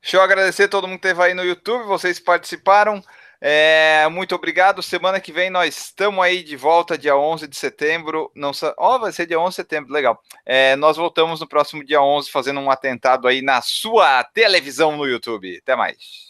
deixa eu agradecer todo mundo que esteve aí no YouTube, vocês participaram. É, muito obrigado. Semana que vem nós estamos aí de volta, dia 11 de setembro. Não Ó, oh, vai ser dia 11 de setembro, legal. É, nós voltamos no próximo dia 11 fazendo um atentado aí na sua televisão no YouTube. Até mais.